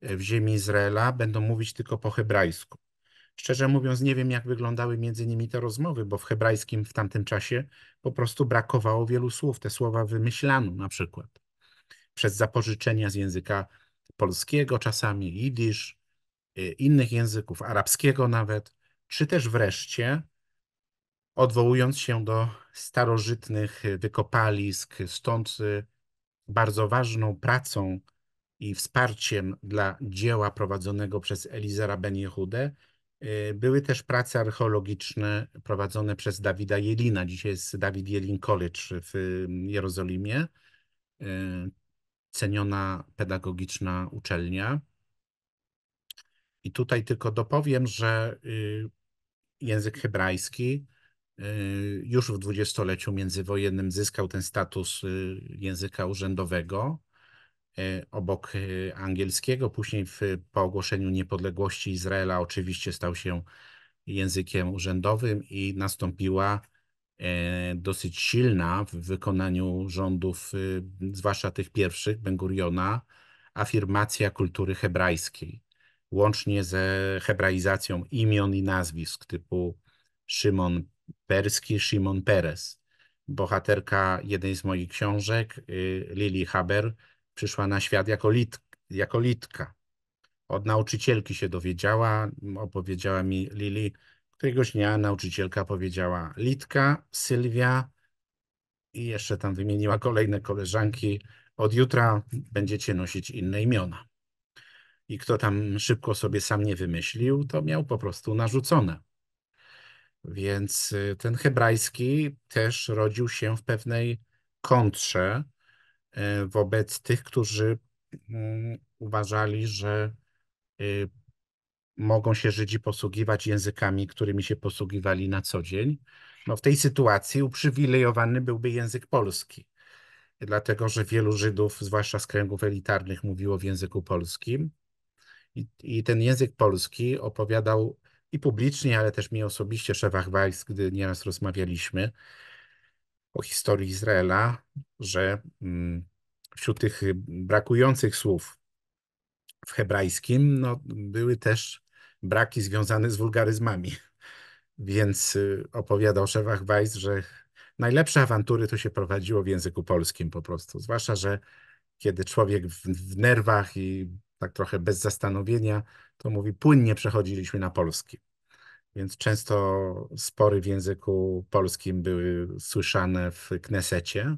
e, w ziemi Izraela, będą mówić tylko po hebrajsku. Szczerze mówiąc, nie wiem, jak wyglądały między nimi te rozmowy, bo w hebrajskim w tamtym czasie po prostu brakowało wielu słów. Te słowa wymyślano na przykład przez zapożyczenia z języka polskiego, czasami jidysz, y, innych języków, arabskiego nawet, czy też wreszcie odwołując się do starożytnych wykopalisk, stąd y, bardzo ważną pracą i wsparciem dla dzieła prowadzonego przez Elizera Ben Jehudę Y, były też prace archeologiczne prowadzone przez Dawida Jelina. Dzisiaj jest Dawid Jelin College w mm, Jerozolimie. Y, ceniona pedagogiczna uczelnia. I tutaj tylko dopowiem, że y, język hebrajski już w dwudziestoleciu międzywojennym zyskał ten status języka urzędowego. E, obok e, angielskiego. Później w, po ogłoszeniu niepodległości Izraela oczywiście stał się językiem urzędowym i nastąpiła e, dosyć silna w wykonaniu rządów, zwłaszcza tych pierwszych, Benguriona, afirmacja kultury hebrajskiej, łącznie ze hebraizacją imion i nazwisk typu Szymon Perski, Szymon Perez. Bohaterka jednej z moich książek, y, Lili Haber, przyszła na świat jako, lit, jako litka. Od nauczycielki się dowiedziała, opowiedziała mi Lili. Któregoś dnia nauczycielka powiedziała Litka, Sylwia i jeszcze tam wymieniła kolejne koleżanki. Od jutra będziecie nosić inne imiona. I kto tam szybko sobie sam nie wymyślił, to miał po prostu narzucone. Więc y, ten hebrajski też rodził się w pewnej kontrze E, wobec tych, którzy mm, uważali, że y, mogą się Żydzi posługiwać językami, którymi się posługiwali na co dzień. No w tej sytuacji uprzywilejowany byłby język polski, dlatego że wielu Żydów, zwłaszcza z kręgów elitarnych, mówiło w języku polskim. I, i ten język polski opowiadał i publicznie, ale też mi osobiście Szewach Weiss, gdy nieraz rozmawialiśmy, o historii Izraela, że mm, wśród tych brakujących słów w hebrajskim no, były też braki związane z wulgaryzmami. Więc y, opowiadał Szewach Weiss, że najlepsze awantury to się prowadziło w języku polskim po prostu. Zwłaszcza, że kiedy człowiek w, w nerwach i tak trochę bez zastanowienia, to mówi, płynnie przechodziliśmy na polski. Więc często spory w języku polskim były słyszane w Knesecie.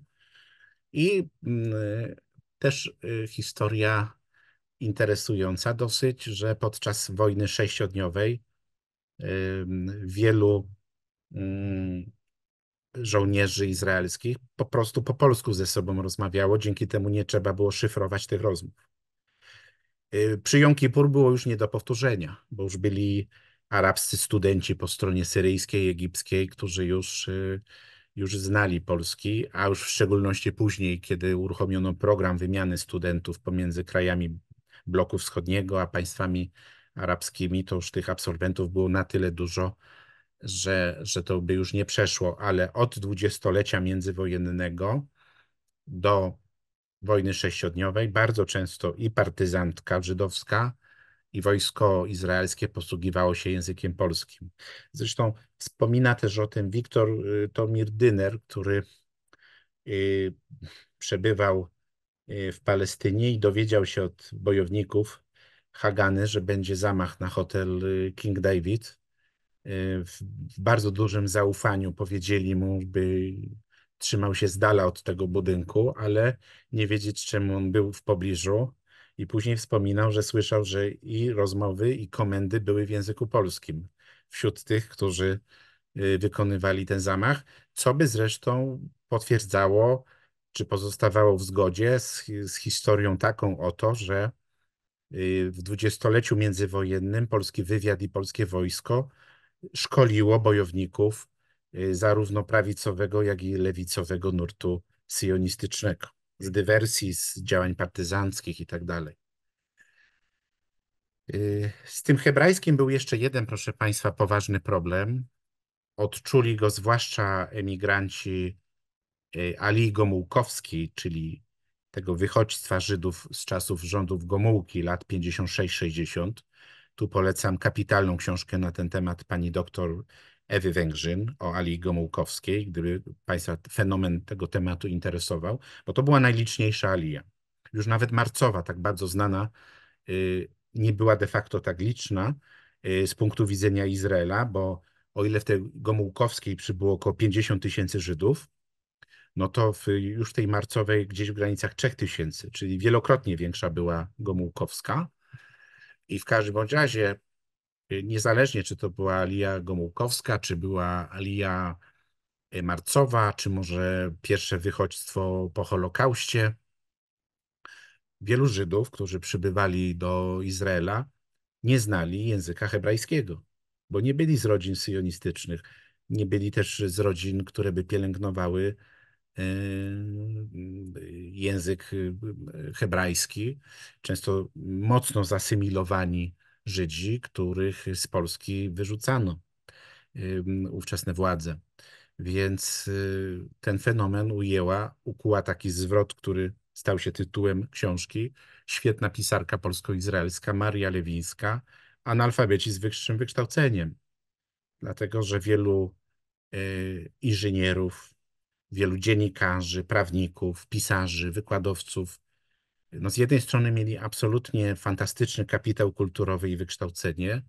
I mm, też y, historia interesująca dosyć, że podczas wojny sześciodniowej y, wielu mm, żołnierzy izraelskich po prostu po polsku ze sobą rozmawiało, dzięki temu nie trzeba było szyfrować tych rozmów. Y, przy Jom Kippur było już nie do powtórzenia, bo już byli arabscy studenci po stronie syryjskiej, egipskiej, którzy już, y, już znali Polski, a już w szczególności później, kiedy uruchomiono program wymiany studentów pomiędzy krajami bloku wschodniego a państwami arabskimi, to już tych absolwentów było na tyle dużo, że, że to by już nie przeszło, ale od dwudziestolecia międzywojennego do wojny sześciodniowej bardzo często i partyzantka żydowska, i wojsko izraelskie posługiwało się językiem polskim. Zresztą wspomina też o tym Wiktor y, Tomir Dyner, który y, przebywał y, w Palestynie i dowiedział się od bojowników Hagany, że będzie zamach na hotel King David. W bardzo dużym zaufaniu powiedzieli mu, by trzymał się z dala od tego budynku, ale nie wiedzieć czemu on był w pobliżu. I później wspominał, że słyszał, że i rozmowy, i komendy były w języku polskim wśród tych, którzy y, wykonywali ten zamach, co by zresztą potwierdzało, czy pozostawało w zgodzie z, z historią taką oto, że y, w dwudziestoleciu międzywojennym polski wywiad i polskie wojsko szkoliło bojowników y, zarówno prawicowego, jak i lewicowego nurtu sionistycznego z dywersji, z działań partyzanckich i tak dalej. Y, z tym hebrajskim był jeszcze jeden, proszę Państwa, poważny problem. Odczuli go zwłaszcza emigranci y, Ali Gomułkowski, czyli tego wychodźstwa Żydów z czasów rządów Gomułki lat 56-60. Tu polecam kapitalną książkę na ten temat pani doktor Ewy Węgrzyn, o Ali Gomułkowskiej, gdyby Państwa fenomen tego tematu interesował, bo to była najliczniejsza alija. Już nawet Marcowa, tak bardzo znana, y, nie była de facto tak liczna y, z punktu widzenia Izraela, bo o ile w tej Gomułkowskiej przybyło około 50 tysięcy Żydów, no to w, już w tej marcowej gdzieś w granicach 3 tysięcy, czyli wielokrotnie większa była Gomułkowska. I w każdym razie Y, niezależnie czy to była Alia Gomułkowska, czy była Alia y, Marcowa, czy może pierwsze wychodźstwo po Holokauście. Wielu Żydów, którzy przybywali do Izraela, nie znali języka hebrajskiego, bo nie byli z rodzin syjonistycznych, nie byli też z rodzin, które by pielęgnowały y, język hebrajski, często mocno zasymilowani Żydzi, których z Polski wyrzucano ówczesne władze. Więc y, ten fenomen ujęła, ukuła taki zwrot, który stał się tytułem książki. Świetna pisarka polsko-izraelska Maria Lewińska, analfabeci z wyższym wykształceniem. Dlatego, że wielu y, inżynierów, wielu dziennikarzy, prawników, pisarzy, wykładowców no z jednej strony mieli absolutnie fantastyczny kapitał kulturowy i wykształcenie,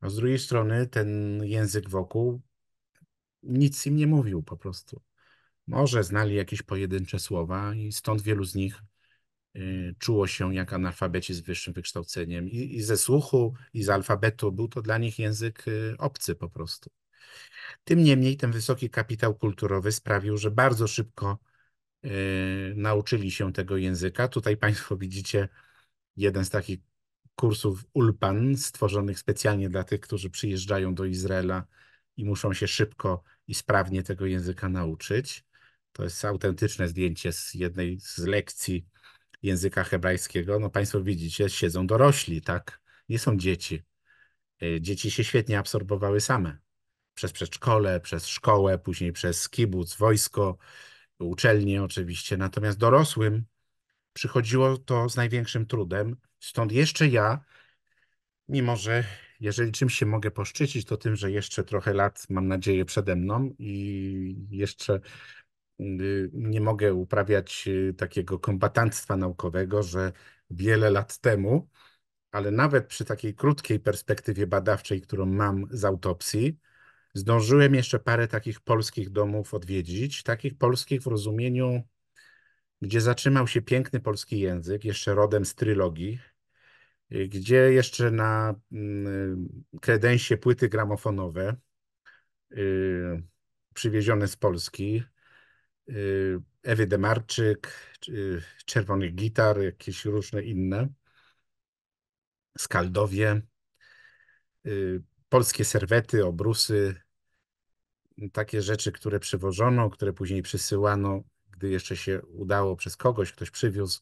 a z drugiej strony ten język wokół nic im nie mówił po prostu. Może znali jakieś pojedyncze słowa i stąd wielu z nich y, czuło się jak analfabeci z wyższym wykształceniem. I, I, ze słuchu, i z alfabetu był to dla nich język y, obcy po prostu. Tym niemniej ten wysoki kapitał kulturowy sprawił, że bardzo szybko Y, nauczyli się tego języka. Tutaj Państwo widzicie jeden z takich kursów Ulpan, stworzonych specjalnie dla tych, którzy przyjeżdżają do Izraela i muszą się szybko i sprawnie tego języka nauczyć. To jest autentyczne zdjęcie z jednej z lekcji języka hebrajskiego. No Państwo widzicie, siedzą dorośli, tak? Nie są dzieci. Y, dzieci się świetnie absorbowały same. Przez przedszkole, przez szkołę, później przez kibuc, wojsko, uczelnie oczywiście, natomiast dorosłym przychodziło to z największym trudem. Stąd jeszcze ja, mimo że jeżeli czymś się mogę poszczycić, to tym, że jeszcze trochę lat mam nadzieję przede mną i jeszcze y, nie mogę uprawiać y, takiego kombatanstwa naukowego, że wiele lat temu, ale nawet przy takiej krótkiej perspektywie badawczej, którą mam z autopsji, Zdążyłem jeszcze parę takich polskich domów odwiedzić, takich polskich w rozumieniu, gdzie zatrzymał się piękny polski język, jeszcze rodem z trylogii, y, gdzie jeszcze na mm, kredensie płyty gramofonowe y, przywiezione z Polski, y, Ewy Demarczyk, Czerwonych Gitar, jakieś różne inne, Skaldowie, polskie serwety, obrusy, takie rzeczy, które przywożono, które później przysyłano, gdy jeszcze się udało przez kogoś, ktoś przywiózł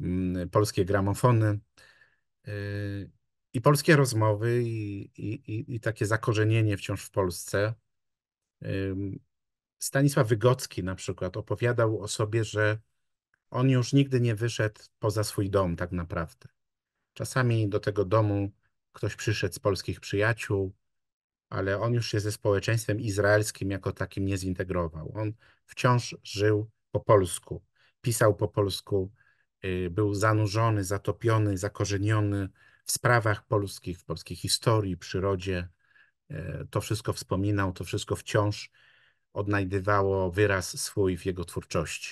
mm, polskie gramofony y, i polskie rozmowy i, i, i takie zakorzenienie wciąż w Polsce. Stanisław Wygocki na przykład opowiadał o sobie, że on już nigdy nie wyszedł poza swój dom tak naprawdę. Czasami do tego domu ktoś przyszedł z polskich przyjaciół, ale on już się ze społeczeństwem izraelskim jako takim nie zintegrował. On wciąż żył po polsku, pisał po polsku, y, był zanurzony, zatopiony, zakorzeniony w sprawach polskich, w polskiej historii, przyrodzie. E, to wszystko wspominał, to wszystko wciąż odnajdywało wyraz swój w jego twórczości.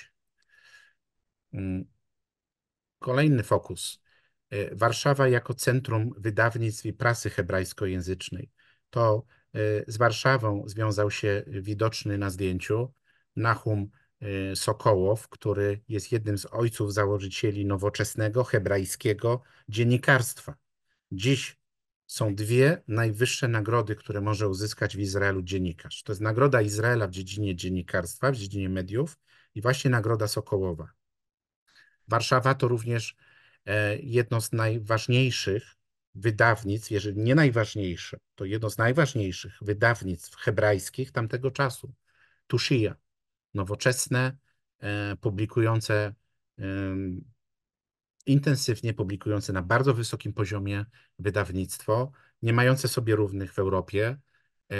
Mm. Kolejny fokus. E, Warszawa jako centrum wydawnictw i prasy hebrajskojęzycznej to y, z Warszawą związał się widoczny na zdjęciu Nahum y, Sokołow, który jest jednym z ojców założycieli nowoczesnego hebrajskiego dziennikarstwa. Dziś są dwie najwyższe nagrody, które może uzyskać w Izraelu dziennikarz. To jest nagroda Izraela w dziedzinie dziennikarstwa, w dziedzinie mediów i właśnie nagroda Sokołowa. Warszawa to również e, jedno z najważniejszych wydawnictw, jeżeli nie najważniejsze, to jedno z najważniejszych wydawnictw hebrajskich tamtego czasu, Tushia, nowoczesne, e, publikujące, intensywnie publikujące na bardzo wysokim poziomie wydawnictwo, nie mające sobie równych w Europie, e,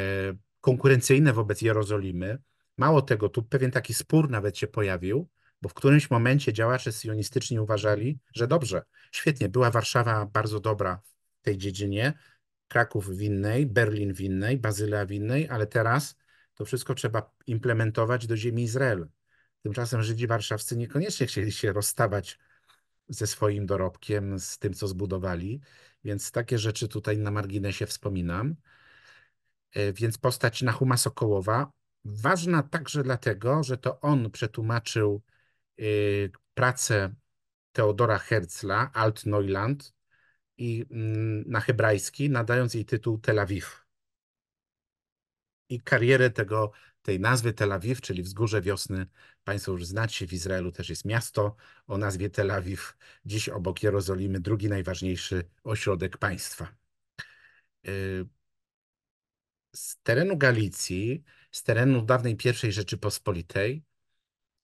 konkurencyjne wobec Jerozolimy. Mało tego, tu pewien taki spór nawet się pojawił, bo w którymś momencie działacze sionistyczni uważali, że dobrze, świetnie, była Warszawa bardzo dobra tej dziedzinie, Kraków w innej, Berlin w innej, Bazylea winnej, ale teraz to wszystko trzeba implementować do ziemi Izrael. Tymczasem Żydzi warszawscy niekoniecznie chcieli się rozstawać ze swoim dorobkiem, z tym, co zbudowali, więc takie rzeczy tutaj na marginesie wspominam. E, więc postać Nahuma Sokołowa, ważna także dlatego, że to on przetłumaczył y, pracę Teodora Herzla, Alt Neuland, i mm, na hebrajski, nadając jej tytuł Tel Awiw. I karierę tego, tej nazwy Tel Awiw, czyli wzgórze wiosny, Państwo już znacie, w Izraelu też jest miasto o nazwie Tel Awiw, dziś obok Jerozolimy, drugi najważniejszy ośrodek państwa. Y, z terenu Galicji, z terenu dawnej pierwszej Rzeczypospolitej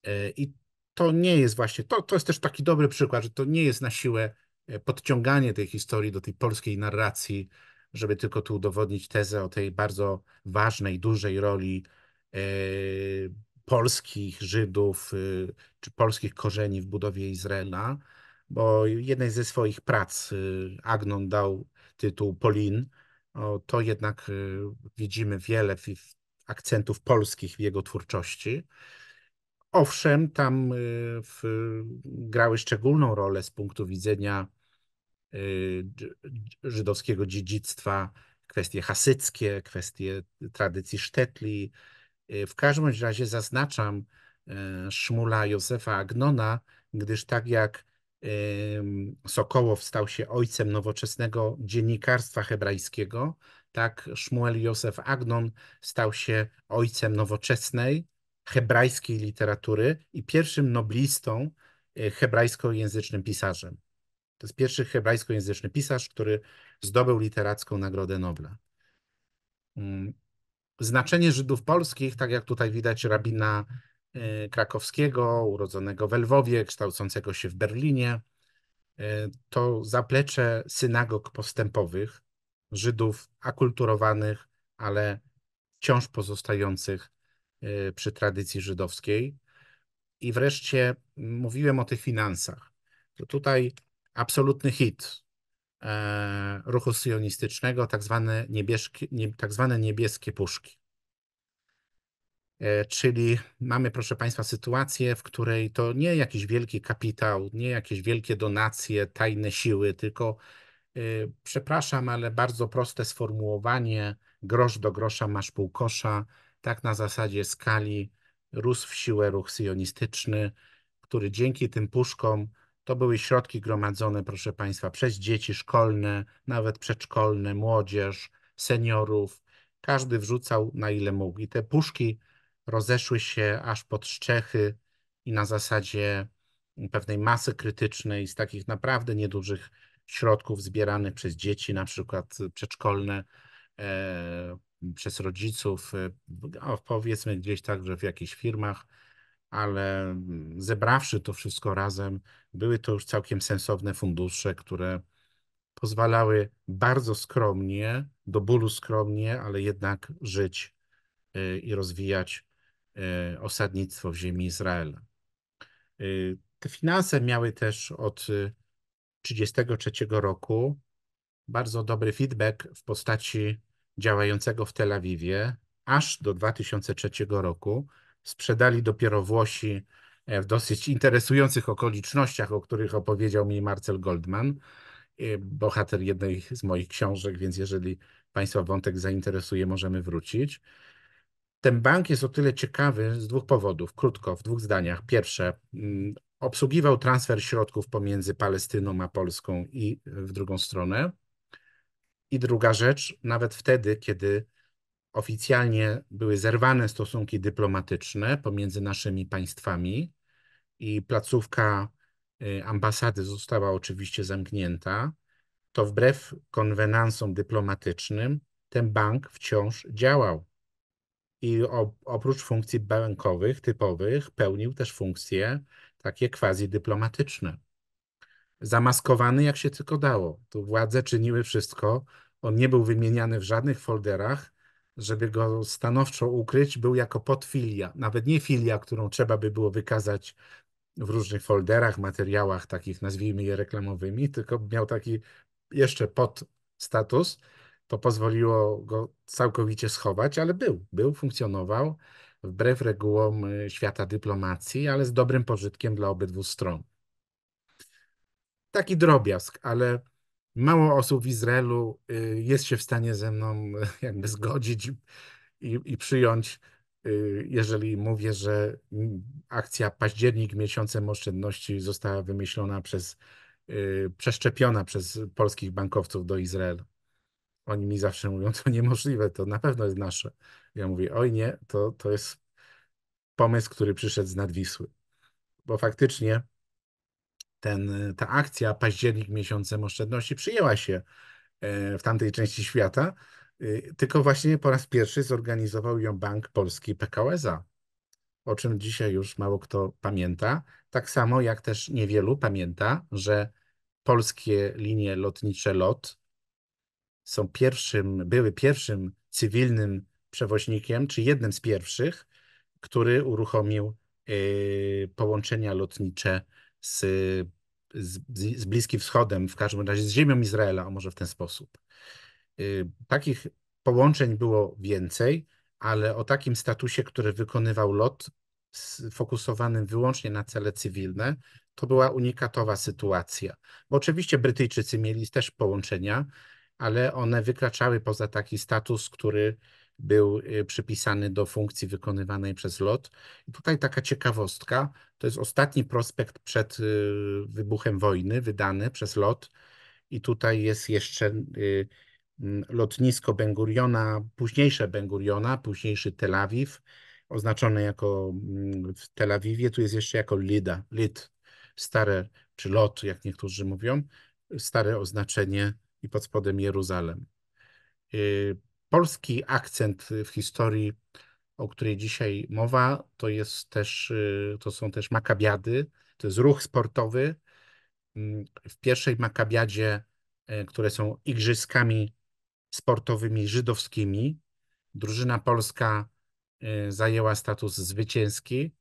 y, i to nie jest właśnie, to, to jest też taki dobry przykład, że to nie jest na siłę E, podciąganie tej historii do tej polskiej narracji, żeby tylko tu udowodnić tezę o tej bardzo ważnej, dużej roli e, polskich Żydów e, czy polskich korzeni w budowie Izraela, bo jednej ze swoich prac Agnon dał tytuł Polin. to jednak widzimy wiele akcentów polskich w jego twórczości. Owszem, tam w, grały szczególną rolę z punktu widzenia Y, żydowskiego dziedzictwa, kwestie hasyckie, kwestie tradycji sztetli. Y, w każdym razie zaznaczam y, Szmula Józefa Agnona, gdyż tak jak Sokołow stał się ojcem nowoczesnego dziennikarstwa hebrajskiego, tak Szmuel Józef Agnon stał się ojcem nowoczesnej hebrajskiej literatury i pierwszym noblistą hebrajskojęzycznym pisarzem. To jest pierwszy hebrajskojęzyczny pisarz, który zdobył literacką Nagrodę Nobla. Mm, znaczenie Żydów polskich, tak jak tutaj widać rabina y, krakowskiego, urodzonego w Lwowie, kształcącego się w Berlinie, y, to zaplecze synagog postępowych, Żydów akulturowanych, ale wciąż pozostających y, przy tradycji żydowskiej. I wreszcie mm, mówiłem o tych finansach. To tutaj absolutny hit e, ruchu sionistycznego, tak zwane niebieskie, tak zwane niebieskie puszki. E, czyli mamy, proszę Państwa, sytuację, w której to nie jakiś wielki kapitał, nie jakieś wielkie donacje, tajne siły, tylko, yy, przepraszam, ale bardzo proste sformułowanie: grosz do grosza masz pół kosza, tak na zasadzie skali rósł w siłę ruch sionistyczny, który dzięki tym puszkom to były środki gromadzone, proszę Państwa, przez dzieci szkolne, nawet przedszkolne, młodzież, seniorów. Każdy wrzucał na ile mógł. I te puszki rozeszły się aż pod szczechy i na zasadzie pewnej masy krytycznej z takich naprawdę niedużych środków zbieranych przez dzieci, na przykład przedszkolne, e, przez rodziców, e, powiedzmy gdzieś także w jakichś firmach, ale mm, zebrawszy to wszystko razem, były to już całkiem sensowne fundusze, które pozwalały bardzo skromnie, do bólu skromnie, ale jednak żyć y, i rozwijać y, osadnictwo w ziemi Izraela. Y, te finanse miały też od 1933 roku bardzo dobry feedback w postaci działającego w Tel Awiwie aż do 2003 roku sprzedali dopiero Włosi e, w dosyć interesujących okolicznościach, o których opowiedział mi Marcel Goldman, e, bohater jednej z moich książek, więc jeżeli Państwa wątek zainteresuje, możemy wrócić. Ten bank jest o tyle ciekawy z dwóch powodów, krótko, w dwóch zdaniach. Pierwsze, mm, obsługiwał transfer środków pomiędzy Palestyną a Polską i w drugą stronę. I druga rzecz, nawet wtedy, kiedy oficjalnie były zerwane stosunki dyplomatyczne pomiędzy naszymi państwami i placówka y, ambasady została oczywiście zamknięta, to wbrew konwenansom dyplomatycznym ten bank wciąż działał. I oprócz funkcji bankowych, typowych, pełnił też funkcje takie quasi dyplomatyczne. Zamaskowany jak się tylko dało. Tu władze czyniły wszystko. On nie był wymieniany w żadnych folderach, żeby go stanowczo ukryć, był jako podfilia, nawet nie filia, którą trzeba by było wykazać w różnych folderach, materiałach takich, nazwijmy je reklamowymi, tylko miał taki jeszcze podstatus. To pozwoliło go całkowicie schować, ale był, był, funkcjonował wbrew regułom y, świata dyplomacji, ale z dobrym pożytkiem dla obydwu stron. Taki drobiazg, ale mało osób w Izraelu y, jest się w stanie ze mną jakby zgodzić i, i przyjąć, y, jeżeli mówię, że akcja październik miesiącem oszczędności została wymyślona przez, y, przeszczepiona przez polskich bankowców do Izraela. Oni mi zawsze mówią, to niemożliwe, to na pewno jest nasze. Ja mówię, oj nie, to, to jest pomysł, który przyszedł z Nadwisły. Bo faktycznie ten, ta akcja październik miesiącem oszczędności przyjęła się e, w tamtej części świata, y, tylko właśnie po raz pierwszy zorganizował ją Bank Polski PKS-a, o czym dzisiaj już mało kto pamięta. Tak samo jak też niewielu pamięta, że polskie linie lotnicze LOT są pierwszym, były pierwszym cywilnym przewoźnikiem, czy jednym z pierwszych, który uruchomił y, połączenia lotnicze z, z, z Bliskim Wschodem, w każdym razie z ziemią Izraela, a może w ten sposób. Y, takich połączeń było więcej, ale o takim statusie, który wykonywał lot, fokusowanym wyłącznie na cele cywilne, to była unikatowa sytuacja. Bo oczywiście Brytyjczycy mieli też połączenia, ale one wykraczały poza taki status, który był y, przypisany do funkcji wykonywanej przez lot. I tutaj taka ciekawostka, to jest ostatni prospekt przed y, wybuchem wojny wydany przez lot i tutaj jest jeszcze y, lotnisko Benguriona, późniejsze Benguriona, późniejszy Tel Awiw, oznaczone jako mm, w Tel Awiwie, tu jest jeszcze jako Lida, Lid, stare, czy lot, jak niektórzy mówią, stare oznaczenie i pod spodem Jeruzalem polski akcent w historii, o której dzisiaj mowa, to jest też, y, to są też makabiady, to jest ruch sportowy. Mm, w pierwszej makabiadzie, e, które są igrzyskami sportowymi żydowskimi, drużyna polska y, zajęła status zwycięski.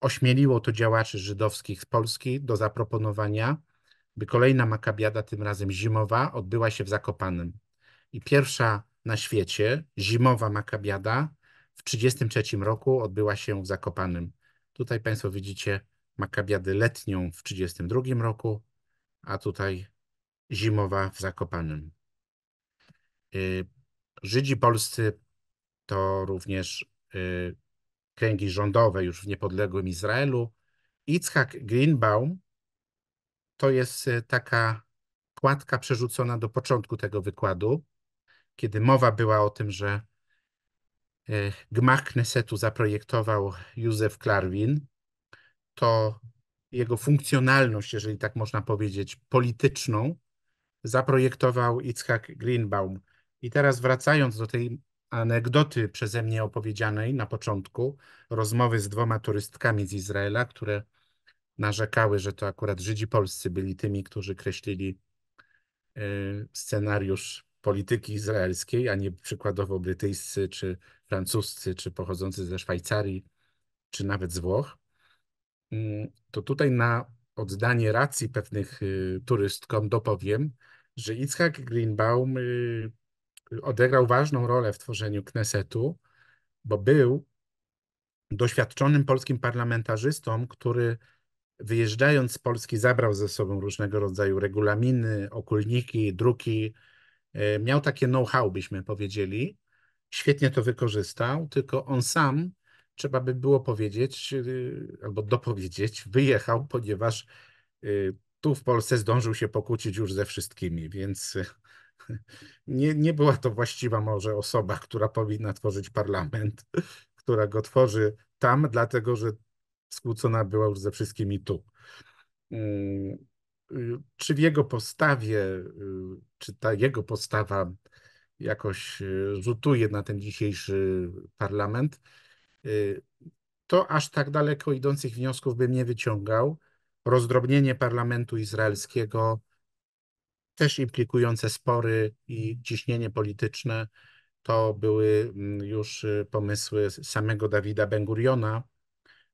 Ośmieliło to działaczy żydowskich z Polski do zaproponowania, by kolejna makabiada, tym razem zimowa, odbyła się w Zakopanem. I pierwsza na świecie, zimowa makabiada w 1933 roku odbyła się w Zakopanym. Tutaj Państwo widzicie makabiadę letnią w 1932 roku, a tutaj zimowa w Zakopanym. Y, Żydzi polscy to również y, kręgi rządowe już w niepodległym Izraelu. Itzhak Greenbaum to jest y, taka kładka przerzucona do początku tego wykładu kiedy mowa była o tym, że e, gmach Knesetu zaprojektował Józef Klarwin, to jego funkcjonalność, jeżeli tak można powiedzieć, polityczną, zaprojektował Itzhak Greenbaum. I teraz wracając do tej anegdoty przeze mnie opowiedzianej na początku, rozmowy z dwoma turystkami z Izraela, które narzekały, że to akurat Żydzi polscy byli tymi, którzy kreślili e, scenariusz polityki izraelskiej, a nie przykładowo brytyjscy, czy francuscy, czy pochodzący ze Szwajcarii, czy nawet z Włoch, mm, to tutaj na oddanie racji pewnych y, turystkom dopowiem, że Itzhak Greenbaum y, odegrał ważną rolę w tworzeniu Knesetu, bo był doświadczonym polskim parlamentarzystą, który wyjeżdżając z Polski zabrał ze sobą różnego rodzaju regulaminy, okulniki, druki, E, miał takie know-how, byśmy powiedzieli, świetnie to wykorzystał, tylko on sam, trzeba by było powiedzieć, y, albo dopowiedzieć, wyjechał, ponieważ y, tu w Polsce zdążył się pokłócić już ze wszystkimi, więc y, nie, nie była to właściwa może osoba, która powinna tworzyć parlament, która go tworzy tam, dlatego że skłócona była już ze wszystkimi tu. Mm, Y, czy w jego postawie, y, czy ta jego postawa jakoś y, rzutuje na ten dzisiejszy parlament, to aż tak daleko idących wniosków bym nie wyciągał. Rozdrobnienie parlamentu izraelskiego, też implikujące spory i ciśnienie polityczne, to były mm, już pomysły samego Dawida Ben-Guriona,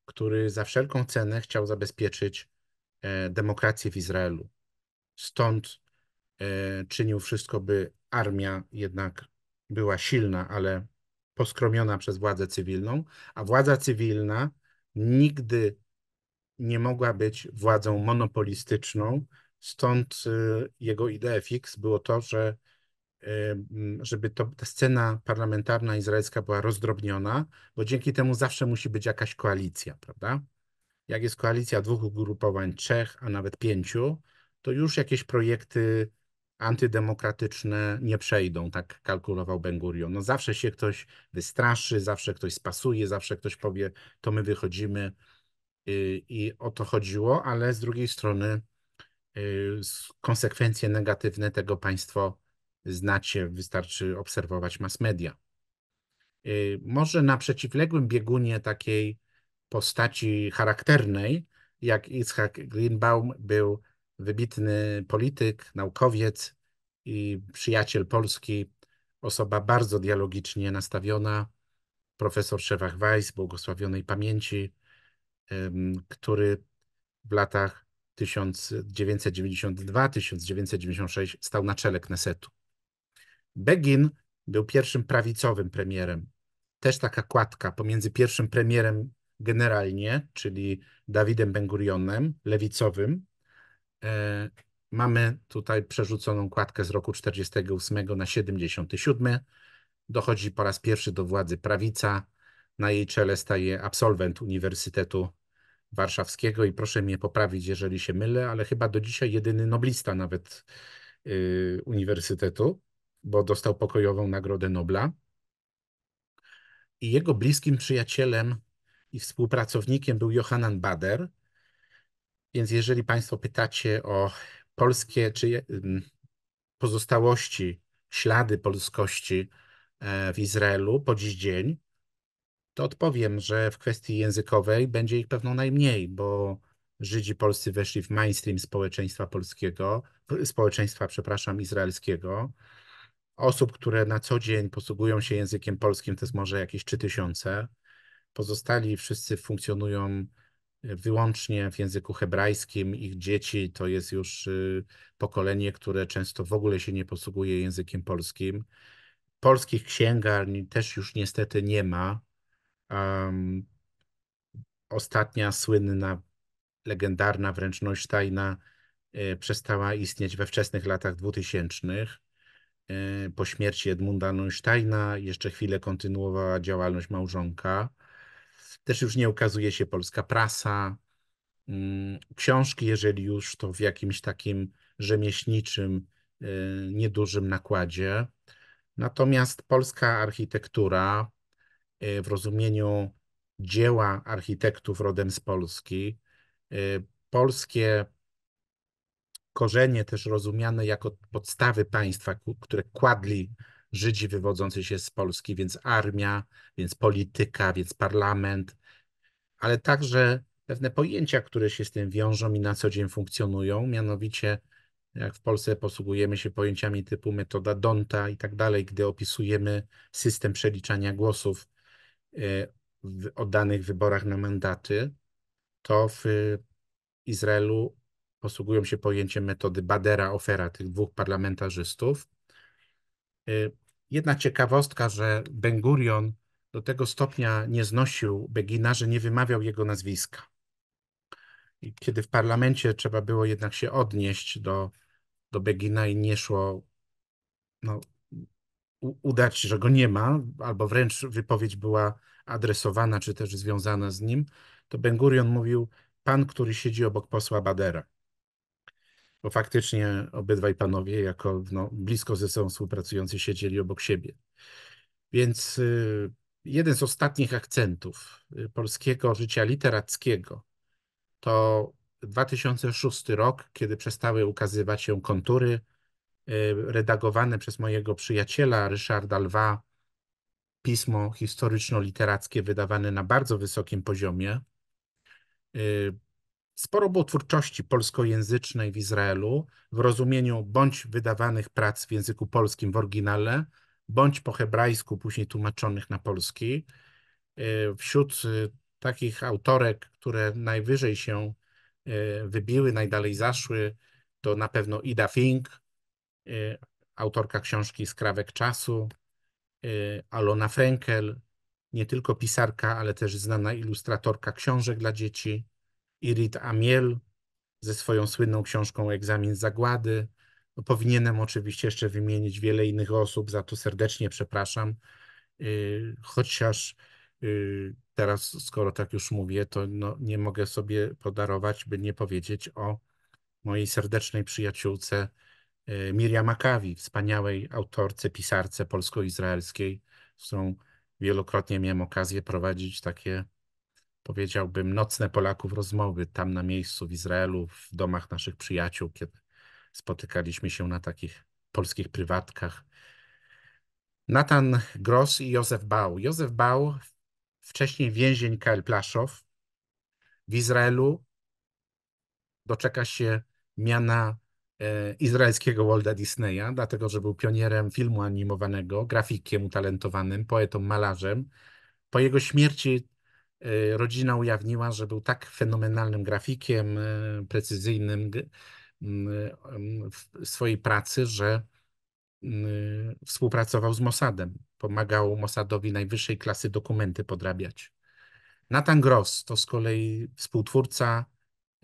który za wszelką cenę chciał zabezpieczyć E, demokrację w Izraelu. Stąd e, czynił wszystko, by armia jednak była silna, ale poskromiona przez władzę cywilną, a władza cywilna nigdy nie mogła być władzą monopolistyczną. Stąd e, jego idea fix było to, że żeby to, ta scena parlamentarna izraelska była rozdrobniona, bo dzięki temu zawsze musi być jakaś koalicja, prawda? jak jest koalicja dwóch ugrupowań, trzech, a nawet pięciu, to już jakieś projekty antydemokratyczne nie przejdą, tak kalkulował Bengurion. No zawsze się ktoś wystraszy, zawsze ktoś spasuje, zawsze ktoś powie, to my wychodzimy i, y, i o to chodziło, ale z drugiej strony y, konsekwencje negatywne tego państwo znacie, wystarczy obserwować mass media. Y, może na przeciwległym biegunie takiej postaci charakternej, jak Itzhak Greenbaum był wybitny polityk, naukowiec i przyjaciel Polski, osoba bardzo dialogicznie nastawiona, profesor Szewach Weiss, błogosławionej pamięci, który w latach 1992-1996 stał na czele Knesetu. Begin był pierwszym prawicowym premierem. Też taka kładka pomiędzy pierwszym premierem generalnie, czyli Dawidem Bengurionem, lewicowym. E, mamy tutaj przerzuconą kładkę z roku 48 na 77. Dochodzi po raz pierwszy do władzy prawica. Na jej czele staje absolwent Uniwersytetu Warszawskiego i proszę mnie poprawić, jeżeli się mylę, ale chyba do dzisiaj jedyny noblista nawet y, uniwersytetu, bo dostał pokojową Nagrodę Nobla. I jego bliskim przyjacielem i współpracownikiem był Johanan Bader. Więc jeżeli Państwo pytacie o polskie czy pozostałości, ślady polskości e, w Izraelu po dziś dzień, to odpowiem, że w kwestii językowej będzie ich pewno najmniej, bo Żydzi polscy weszli w mainstream społeczeństwa polskiego, społeczeństwa, przepraszam, izraelskiego. Osób, które na co dzień posługują się językiem polskim, to jest może jakieś 3000. Pozostali wszyscy funkcjonują e, wyłącznie w języku hebrajskim. Ich dzieci to jest już y, pokolenie, które często w ogóle się nie posługuje językiem polskim. Polskich księgarni też już niestety nie ma. Um, ostatnia słynna, legendarna wręcz Neusteina e, przestała istnieć we wczesnych latach 2000. E, po śmierci Edmunda Neusteina jeszcze chwilę kontynuowała działalność małżonka. Też już nie ukazuje się polska prasa. Mm, książki, jeżeli już, to w jakimś takim rzemieślniczym, y, niedużym nakładzie. Natomiast polska architektura y, w rozumieniu dzieła architektów rodem z Polski, y, polskie korzenie też rozumiane jako podstawy państwa, które kładli Żydzi wywodzący się z Polski, więc armia, więc polityka, więc parlament, ale także pewne pojęcia, które się z tym wiążą i na co dzień funkcjonują, mianowicie jak w Polsce posługujemy się pojęciami typu metoda Donta i tak dalej, gdy opisujemy system przeliczania głosów e, w oddanych wyborach na mandaty, to w Izraelu posługują się pojęciem metody Badera-Ofera, tych dwóch parlamentarzystów, Y, jedna ciekawostka, że Ben Gurion do tego stopnia nie znosił Begina, że nie wymawiał jego nazwiska. I kiedy w parlamencie trzeba było jednak się odnieść do, do Begina i nie szło no, udać, że go nie ma, albo wręcz wypowiedź była adresowana czy też związana z nim, to Ben Gurion mówił: Pan, który siedzi obok posła Badera bo faktycznie obydwaj panowie, jako no, blisko ze sobą współpracujący, siedzieli obok siebie. Więc y, jeden z ostatnich akcentów y, polskiego życia literackiego to 2006 rok, kiedy przestały ukazywać się kontury y, redagowane przez mojego przyjaciela Ryszarda Lwa pismo historyczno-literackie wydawane na bardzo wysokim poziomie. Sporo było twórczości polskojęzycznej w Izraelu w rozumieniu bądź wydawanych prac w języku polskim w oryginale, bądź po hebrajsku, później tłumaczonych na polski. Y, wśród y, takich autorek, które najwyżej się y, wybiły, najdalej zaszły, to na pewno Ida Fink, autorka książki Skrawek Czasu, Alona Frenkel, nie tylko pisarka, ale też znana ilustratorka książek dla dzieci, Irit Amiel ze swoją słynną książką Egzamin Zagłady. No, powinienem oczywiście jeszcze wymienić wiele innych osób, za to serdecznie przepraszam. Y, chociaż y, teraz, skoro tak już mówię, to no, nie mogę sobie podarować, by nie powiedzieć o mojej serdecznej przyjaciółce y, Miriam Akawi, wspaniałej autorce, pisarce polsko-izraelskiej, z którą wielokrotnie miałem okazję prowadzić takie powiedziałbym, nocne Polaków rozmowy tam na miejscu w Izraelu, w domach naszych przyjaciół, kiedy spotykaliśmy się na takich polskich prywatkach. Natan Gross i Józef Bał. Józef Bał, wcześniej więzień KL Plaszow w Izraelu, doczeka się miana e, izraelskiego Walda Disneya, dlatego że był pionierem filmu animowanego, grafikiem utalentowanym, poetą, malarzem. Po jego śmierci E, rodzina ujawniła, że był tak fenomenalnym grafikiem, e, precyzyjnym w swojej pracy, że współpracował z Mossadem. Pomagał Mossadowi najwyższej klasy dokumenty podrabiać. Nathan Gross to z kolei współtwórca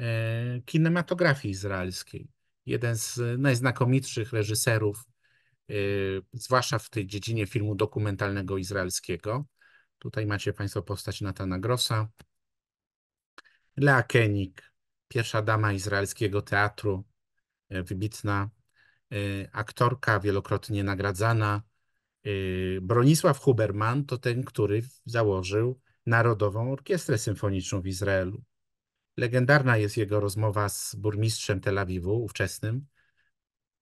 e, kinematografii izraelskiej. Jeden z najznakomitszych reżyserów, zwłaszcza w tej dziedzinie filmu dokumentalnego izraelskiego. Tutaj macie Państwo postać Natana Grossa. Lea Koenig, pierwsza dama izraelskiego teatru, e, wybitna e, aktorka, wielokrotnie nagradzana. E, Bronisław Huberman to ten, który założył Narodową Orkiestrę Symfoniczną w Izraelu. Legendarna jest jego rozmowa z burmistrzem Tel Awiwu, ówczesnym,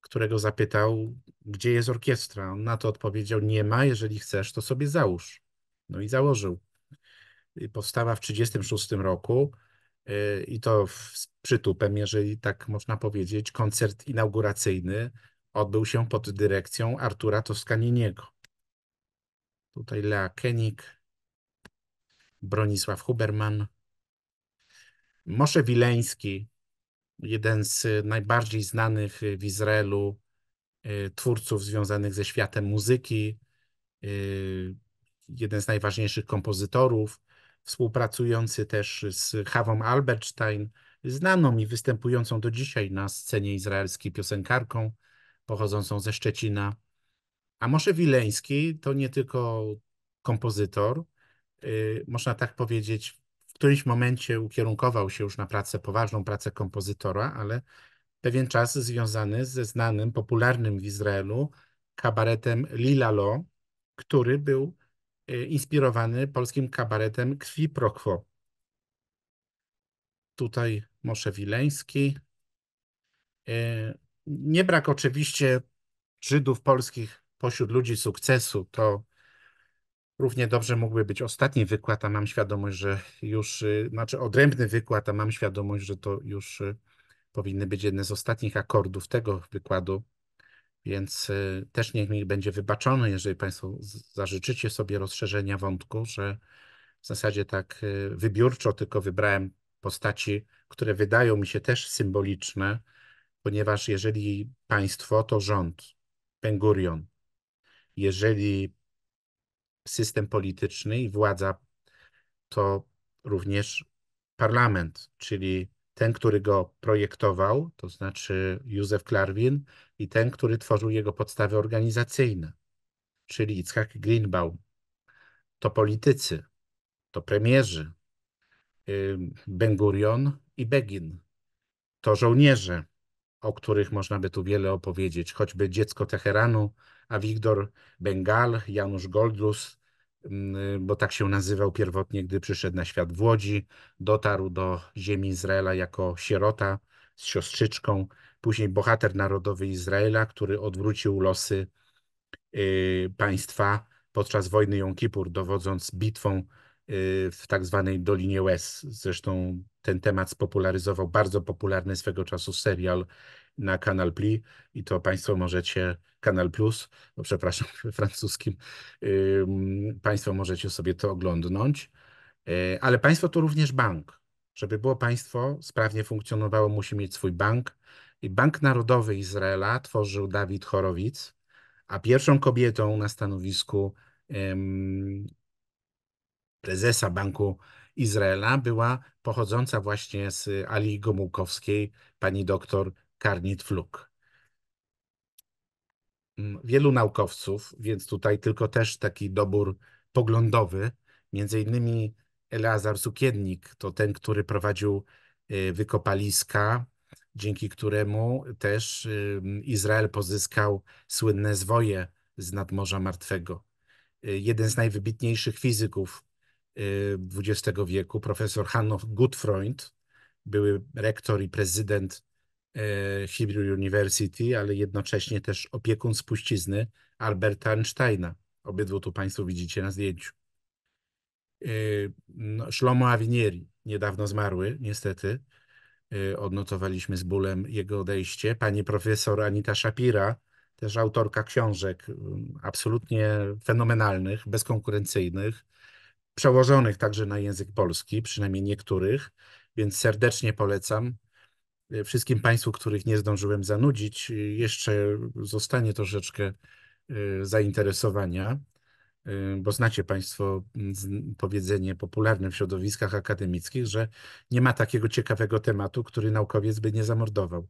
którego zapytał, gdzie jest orkiestra. On na to odpowiedział, nie ma, jeżeli chcesz, to sobie załóż. No i założył. Powstała w 1936 roku y, i to z przytupem, jeżeli tak można powiedzieć, koncert inauguracyjny odbył się pod dyrekcją Artura Toskaniniego. Tutaj Lea Kenik, Bronisław Huberman, Moshe Wileński, jeden z najbardziej znanych w Izraelu y, twórców związanych ze światem muzyki, y, jeden z najważniejszych kompozytorów, współpracujący też z Hawą Albertstein, znaną i występującą do dzisiaj na scenie izraelskiej piosenkarką pochodzącą ze Szczecina. A może Wileński to nie tylko kompozytor, y, można tak powiedzieć, w którymś momencie ukierunkował się już na pracę, poważną pracę kompozytora, ale pewien czas związany ze znanym, popularnym w Izraelu kabaretem Lilalo, który był Y, inspirowany polskim kabaretem Kwi Prokwo. Tutaj Mosze Wileński. Y, nie brak oczywiście Żydów polskich pośród ludzi sukcesu. To równie dobrze mógłby być ostatni wykład, a mam świadomość, że już, y, znaczy odrębny wykład, a mam świadomość, że to już powinny być jedne z ostatnich akordów tego wykładu. Więc y, też niech mi będzie wybaczone, jeżeli Państwo zażyczycie sobie rozszerzenia wątku, że w zasadzie tak y, wybiórczo tylko wybrałem postaci, które wydają mi się też symboliczne, ponieważ jeżeli państwo to rząd, Pengurion, jeżeli system polityczny i władza to również parlament, czyli ten, który go projektował, to znaczy Józef Klarwin, i ten, który tworzył jego podstawy organizacyjne, czyli Itzhak Greenbaum. To politycy, to premierzy, Ben Gurion i Begin. To żołnierze, o których można by tu wiele opowiedzieć, choćby dziecko Teheranu, Wigdor Bengal, Janusz Goldrus. Mm, y, bo tak się nazywał pierwotnie, gdy przyszedł na świat w Łodzi. Dotarł do ziemi Izraela jako sierota z siostrzyczką. Później bohater narodowy Izraela, który odwrócił losy y, państwa podczas wojny Jom Kippur, dowodząc bitwą y, w tak zwanej Dolinie Łez. Zresztą ten temat spopularyzował bardzo popularny swego czasu serial na Kanal Pli i to Państwo możecie, Kanal Plus, no przepraszam, francuskim, Państwo możecie sobie to oglądnąć, e, ale Państwo to również bank. Żeby było Państwo sprawnie funkcjonowało, musi mieć swój bank. I Bank Narodowy Izraela tworzył Dawid Chorowic, a pierwszą kobietą na stanowisku prezesa Banku Izraela była pochodząca właśnie z Alii Gomułkowskiej pani doktor Karnit fluk. Mm, wielu naukowców, więc tutaj tylko też taki dobór poglądowy, między innymi Eleazar Sukiennik, to ten, który prowadził y, wykopaliska, dzięki któremu też Izrael pozyskał słynne zwoje z nadmorza martwego. Y, jeden z najwybitniejszych fizyków XX y, wieku, profesor Hanno Gutfreund, były rektor i prezydent E, Hebrew University, ale jednocześnie też opiekun spuścizny Alberta Einsteina. Obydwu tu Państwo widzicie na zdjęciu. E, no, Shlomo Avinieri, niedawno zmarły, niestety. E, odnotowaliśmy z bólem jego odejście. Pani profesor Anita Shapira, też autorka książek absolutnie fenomenalnych, bezkonkurencyjnych, przełożonych także na język polski, przynajmniej niektórych, więc serdecznie polecam Y, wszystkim Państwu, których nie zdążyłem zanudzić, y, jeszcze zostanie troszeczkę y, zainteresowania, bo znacie Państwo mm, powiedzenie popularne w środowiskach akademickich, że nie ma takiego ciekawego tematu, który naukowiec by nie zamordował.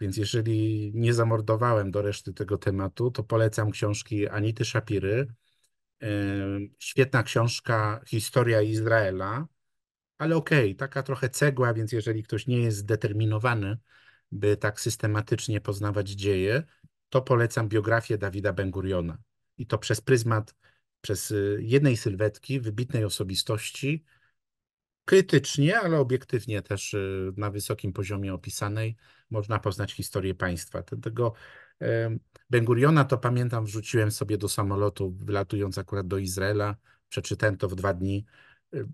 Więc jeżeli nie zamordowałem do reszty tego tematu, to polecam książki Anity Szapiry. Świetna książka Historia Izraela ale okej, okay, taka trochę cegła, więc jeżeli ktoś nie jest zdeterminowany, by tak systematycznie poznawać dzieje, to polecam biografię Dawida Ben-Guriona. I to przez pryzmat, przez y, jednej sylwetki, wybitnej osobistości, krytycznie, ale obiektywnie też y, na wysokim poziomie opisanej, można poznać historię państwa. Tego Ben-Guriona to pamiętam, wrzuciłem sobie do samolotu, wlatując akurat do Izraela. Przeczytałem to w dwa dni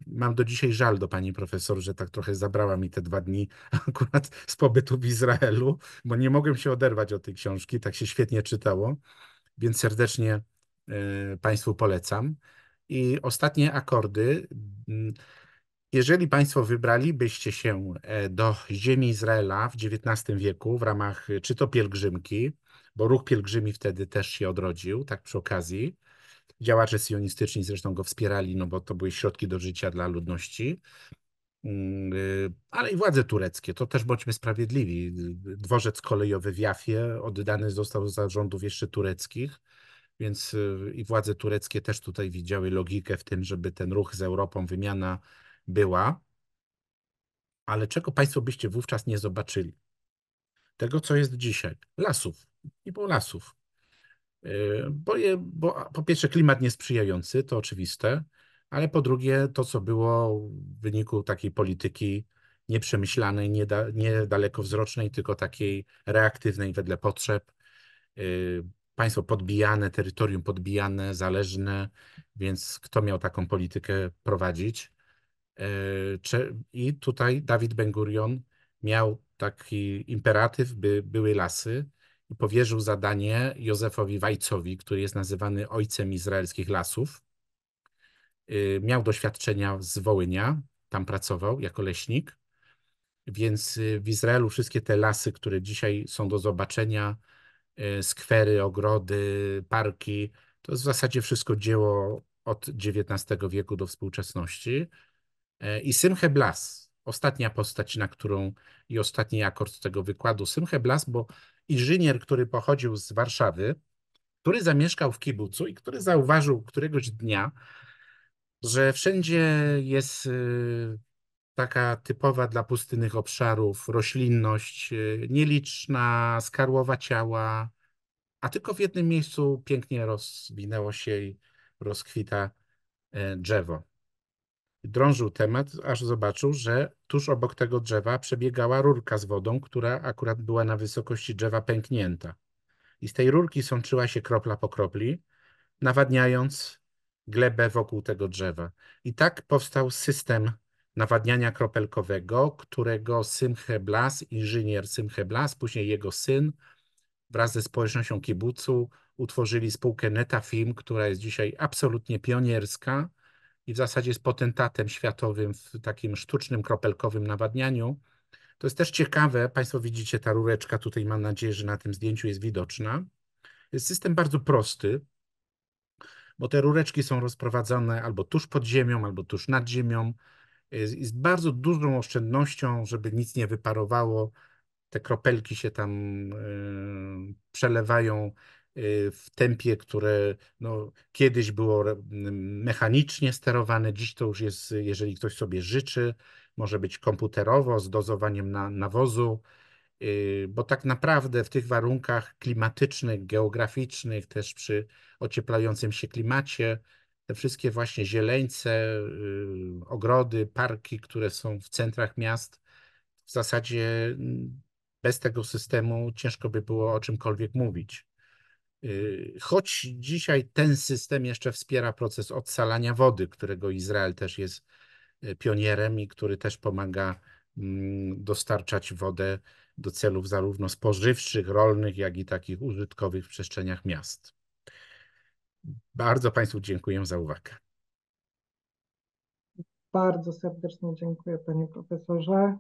Mam do dzisiaj żal do pani profesor, że tak trochę zabrała mi te dwa dni akurat z pobytu w Izraelu, bo nie mogłem się oderwać od tej książki, tak się świetnie czytało, więc serdecznie e, Państwu polecam. I ostatnie akordy. Mm, jeżeli Państwo wybralibyście się e, do ziemi Izraela w XIX wieku w ramach czy to pielgrzymki, bo ruch pielgrzymi wtedy też się odrodził, tak przy okazji, Działacze sionistyczni zresztą go wspierali, no bo to były środki do życia dla ludności. Mm, y, ale i władze tureckie, to też bądźmy sprawiedliwi. Dworzec kolejowy w Jafie oddany został za rządów jeszcze tureckich, więc y, i władze tureckie też tutaj widziały logikę w tym, żeby ten ruch z Europą, wymiana była. Ale czego Państwo byście wówczas nie zobaczyli? Tego, co jest dzisiaj. Lasów. Nie było lasów. Yy, bo, je, bo po pierwsze klimat niesprzyjający, to oczywiste, ale po drugie to, co było w wyniku takiej polityki nieprzemyślanej, niedalekowzrocznej, tylko takiej reaktywnej wedle potrzeb. Yy, państwo podbijane, terytorium podbijane, zależne, więc kto miał taką politykę prowadzić? Yy, I tutaj Dawid Ben Gurion miał taki imperatyw, by były lasy, powierzył zadanie Józefowi Wajcowi, który jest nazywany ojcem izraelskich lasów. Y, miał doświadczenia z Wołynia, tam pracował jako leśnik, więc y, w Izraelu wszystkie te lasy, które dzisiaj są do zobaczenia, y, skwery, ogrody, parki, to jest w zasadzie wszystko dzieło od XIX wieku do współczesności. E, I Symche Blas, ostatnia postać, na którą i ostatni akord tego wykładu, Symche Blas, bo inżynier, który pochodził z Warszawy, który zamieszkał w kibucu i który zauważył któregoś dnia, że wszędzie jest y, taka typowa dla pustynnych obszarów roślinność, y, nieliczna, skarłowa ciała, a tylko w jednym miejscu pięknie rozwinęło się i rozkwita e, drzewo drążył temat, aż zobaczył, że tuż obok tego drzewa przebiegała rurka z wodą, która akurat była na wysokości drzewa pęknięta. I z tej rurki sączyła się kropla po kropli, nawadniając glebę wokół tego drzewa. I tak powstał system nawadniania kropelkowego, którego Symche Blas, inżynier Symche Blas, później jego syn wraz ze społecznością kibucu utworzyli spółkę Netafilm, która jest dzisiaj absolutnie pionierska, i w zasadzie jest potentatem światowym w takim sztucznym, kropelkowym nawadnianiu. To jest też ciekawe, Państwo widzicie ta rureczka tutaj, mam nadzieję, że na tym zdjęciu jest widoczna. Jest system bardzo prosty, bo te rureczki są rozprowadzane albo tuż pod ziemią, albo tuż nad ziemią. I z bardzo dużą oszczędnością, żeby nic nie wyparowało, te kropelki się tam yy, przelewają Y, w tempie, które no, kiedyś było mechanicznie sterowane, dziś to już jest, jeżeli ktoś sobie życzy, może być komputerowo z dozowaniem na, nawozu, y, bo tak naprawdę w tych warunkach klimatycznych, geograficznych, też przy ocieplającym się klimacie, te wszystkie właśnie zieleńce, y, ogrody, parki, które są w centrach miast, w zasadzie bez tego systemu ciężko by było o czymkolwiek mówić. Y, choć dzisiaj ten system jeszcze wspiera proces odsalania wody, którego Izrael też jest y, pionierem i który też pomaga mm, dostarczać wodę do celów zarówno spożywczych, rolnych, jak i takich użytkowych w przestrzeniach miast. Bardzo Państwu dziękuję za uwagę. Bardzo serdecznie dziękuję Panie Profesorze.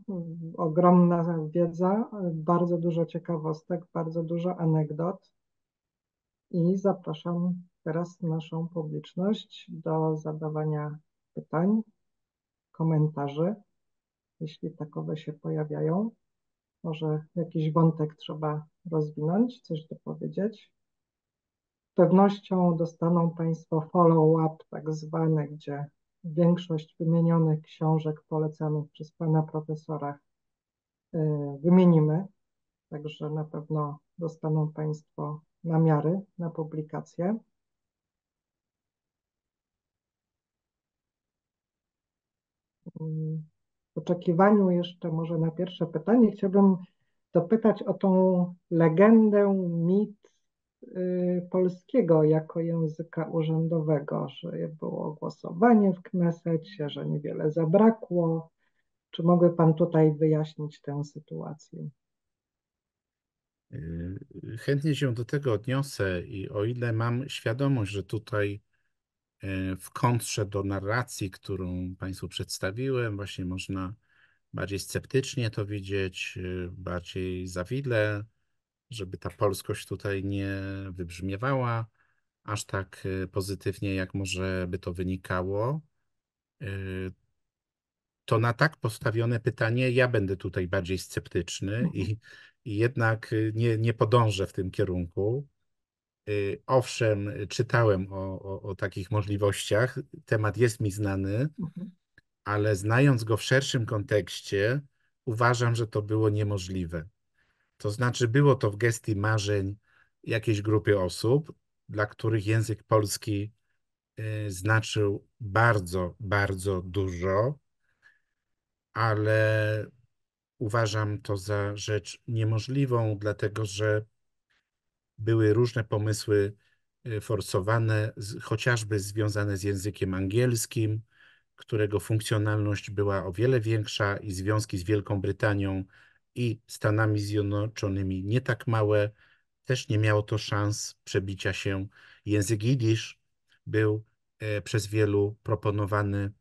Ogromna wiedza, bardzo dużo ciekawostek, bardzo dużo anegdot. I zapraszam teraz naszą publiczność do zadawania pytań, komentarzy, jeśli takowe się pojawiają. Może jakiś wątek trzeba rozwinąć, coś dopowiedzieć. Z pewnością dostaną Państwo follow-up, tak zwany, gdzie większość wymienionych książek polecanych przez Pana Profesora e, wymienimy. Także na pewno dostaną Państwo namiary na publikację. W oczekiwaniu jeszcze może na pierwsze pytanie chciałbym dopytać o tą legendę, mit y, polskiego jako języka urzędowego, że było głosowanie w Knesecie, że niewiele zabrakło. Czy mogły Pan tutaj wyjaśnić tę sytuację? Y, chętnie się do tego odniosę i o ile mam świadomość, że tutaj y, w kontrze do narracji, którą Państwu przedstawiłem, właśnie można bardziej sceptycznie to widzieć, y, bardziej zawidle, żeby ta polskość tutaj nie wybrzmiewała aż tak pozytywnie, jak może by to wynikało to na tak postawione pytanie ja będę tutaj bardziej sceptyczny i, mhm. i jednak y, nie, nie podążę w tym kierunku. Y, owszem, czytałem o, o, o takich możliwościach, temat jest mi znany, mhm. ale znając go w szerszym kontekście, uważam, że to było niemożliwe. To znaczy, było to w gestii marzeń jakiejś grupy osób, dla których język polski y, znaczył bardzo, bardzo dużo ale uważam to za rzecz niemożliwą, dlatego że były różne pomysły y, forsowane, chociażby związane z językiem angielskim, którego funkcjonalność była o wiele większa i związki z Wielką Brytanią i Stanami Zjednoczonymi nie tak małe. Też nie miało to szans przebicia się. Język jidysz był e, przez wielu proponowany.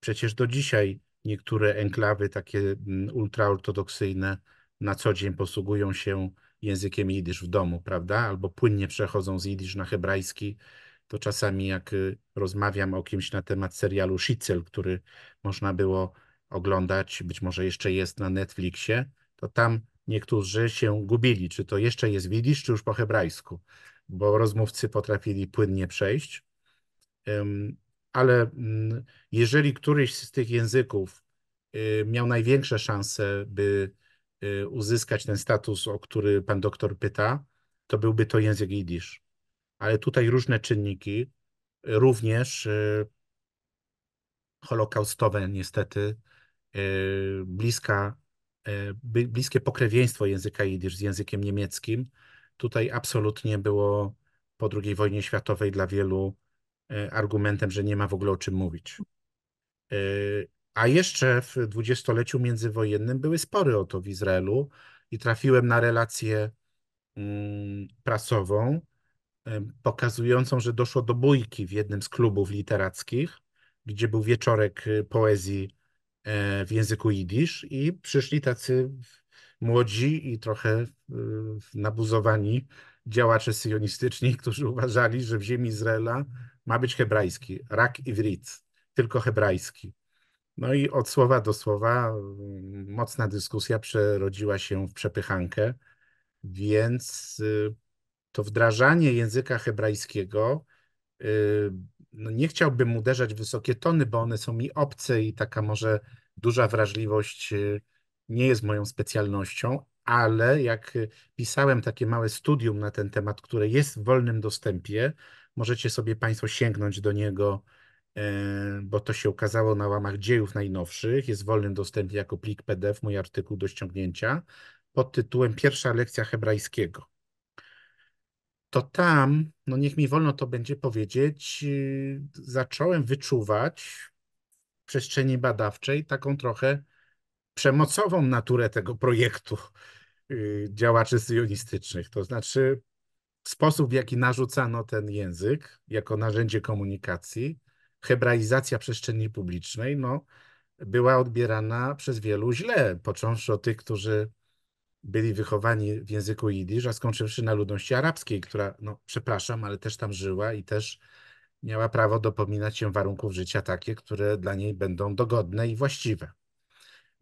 Przecież do dzisiaj niektóre enklawy takie mm, ultraortodoksyjne na co dzień posługują się językiem jidysz w domu, prawda? Albo płynnie przechodzą z jidysz na hebrajski. To czasami jak y, rozmawiam o kimś na temat serialu Szicel, który można było oglądać, być może jeszcze jest na Netflixie, to tam niektórzy się gubili, czy to jeszcze jest widzisz, czy już po hebrajsku, bo rozmówcy potrafili płynnie przejść ale mm, jeżeli któryś z tych języków y, miał największe szanse, by y, uzyskać ten status, o który pan doktor pyta, to byłby to język jidysz. Ale tutaj różne czynniki, również y, holokaustowe niestety, bliska, bliskie pokrewieństwo języka jidysz z językiem niemieckim, tutaj absolutnie było po II wojnie światowej dla wielu E, argumentem, że nie ma w ogóle o czym mówić. E, a jeszcze w dwudziestoleciu międzywojennym były spory o to w Izraelu i trafiłem na relację mm, prasową e, pokazującą, że doszło do bójki w jednym z klubów literackich, gdzie był wieczorek poezji w języku jidysz i przyszli tacy młodzi i trochę nabuzowani działacze syjonistyczni, którzy uważali, że w ziemi Izraela ma być hebrajski, rak i tylko hebrajski. No i od słowa do słowa mm, mocna dyskusja przerodziła się w przepychankę, więc y, to wdrażanie języka hebrajskiego, y, no nie chciałbym uderzać w wysokie tony, bo one są mi obce i taka może duża wrażliwość y, nie jest moją specjalnością, ale jak pisałem takie małe studium na ten temat, które jest w wolnym dostępie, Możecie sobie Państwo sięgnąć do niego, e, bo to się ukazało na łamach dziejów najnowszych. Jest w wolnym dostępie jako plik PDF, mój artykuł do ściągnięcia pod tytułem Pierwsza lekcja hebrajskiego. To tam, no niech mi wolno to będzie powiedzieć, y, zacząłem wyczuwać w przestrzeni badawczej taką trochę przemocową naturę tego projektu y, działaczy syjonistycznych. To znaczy, sposób, w jaki narzucano ten język jako narzędzie komunikacji, hebraizacja przestrzeni publicznej, no, była odbierana przez wielu źle, począwszy od tych, którzy byli wychowani w języku jidysz, a skończywszy na ludności arabskiej, która, no przepraszam, ale też tam żyła i też miała prawo dopominać się warunków życia takie, które dla niej będą dogodne i właściwe.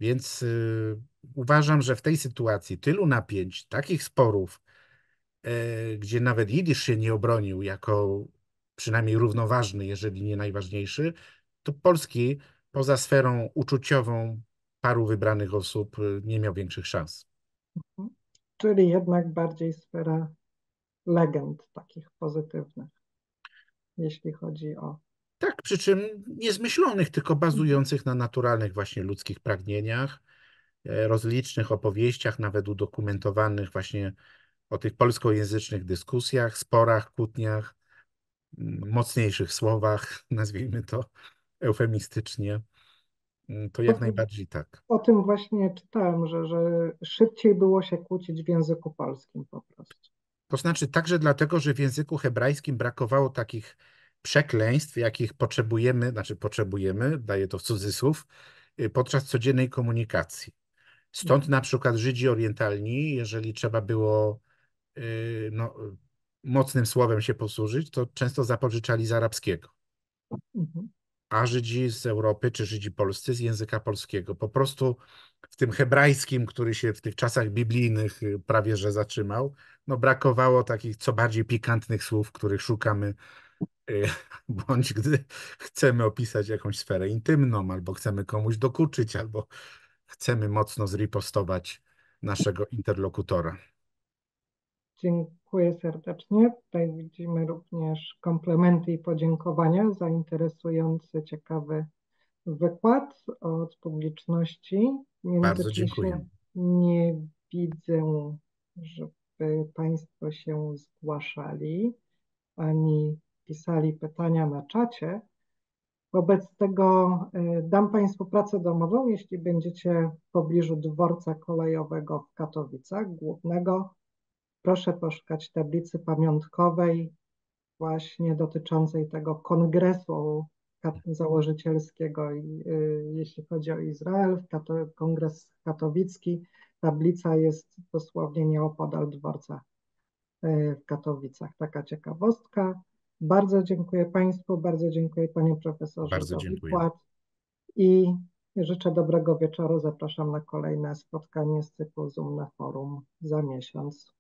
Więc y, uważam, że w tej sytuacji tylu napięć, takich sporów, E, gdzie nawet Jidysz się nie obronił jako przynajmniej równoważny, jeżeli nie najważniejszy, to polski poza sferą uczuciową paru wybranych osób e, nie miał większych szans. Mhm. Czyli jednak bardziej sfera legend takich pozytywnych, jeśli chodzi o. Tak, przy czym niezmyślonych, tylko bazujących na naturalnych właśnie ludzkich pragnieniach, e, rozlicznych opowieściach, nawet udokumentowanych właśnie o tych polskojęzycznych dyskusjach, sporach, kłótniach, mocniejszych słowach, nazwijmy to eufemistycznie. To jak o, najbardziej tak. O tym właśnie czytałem, że, że szybciej było się kłócić w języku polskim po prostu. To znaczy także dlatego, że w języku hebrajskim brakowało takich przekleństw, jakich potrzebujemy, znaczy potrzebujemy, daję to w cudzysłów, y, podczas codziennej komunikacji. Stąd no. na przykład Żydzi orientalni, jeżeli trzeba było Y, no, mocnym słowem się posłużyć, to często zapożyczali z arabskiego. Mhm. A Żydzi z Europy, czy Żydzi polscy z języka polskiego. Po prostu w tym hebrajskim, który się w tych czasach biblijnych y, prawie że zatrzymał, no brakowało takich co bardziej pikantnych słów, których szukamy, y, bądź gdy chcemy opisać jakąś sferę intymną, albo chcemy komuś dokuczyć, albo chcemy mocno zripostować naszego interlokutora. Dziękuję serdecznie. Tutaj widzimy również komplementy i podziękowania za interesujący, ciekawy wykład od publiczności. Bardzo dziękuję. Nie widzę, żeby Państwo się zgłaszali ani pisali pytania na czacie. Wobec tego e, dam Państwu pracę domową, jeśli będziecie w pobliżu dworca kolejowego w Katowicach, głównego proszę poszukać tablicy pamiątkowej właśnie dotyczącej tego kongresu założycielskiego, y, jeśli chodzi o Izrael, kongres katowicki. Tablica jest dosłownie nieopodal dworca y, w Katowicach. Taka ciekawostka. Bardzo dziękuję Państwu, bardzo dziękuję Panie Profesorze bardzo za dziękuję. wykład i życzę dobrego wieczoru. Zapraszam na kolejne spotkanie z cyklu Zoom na forum za miesiąc.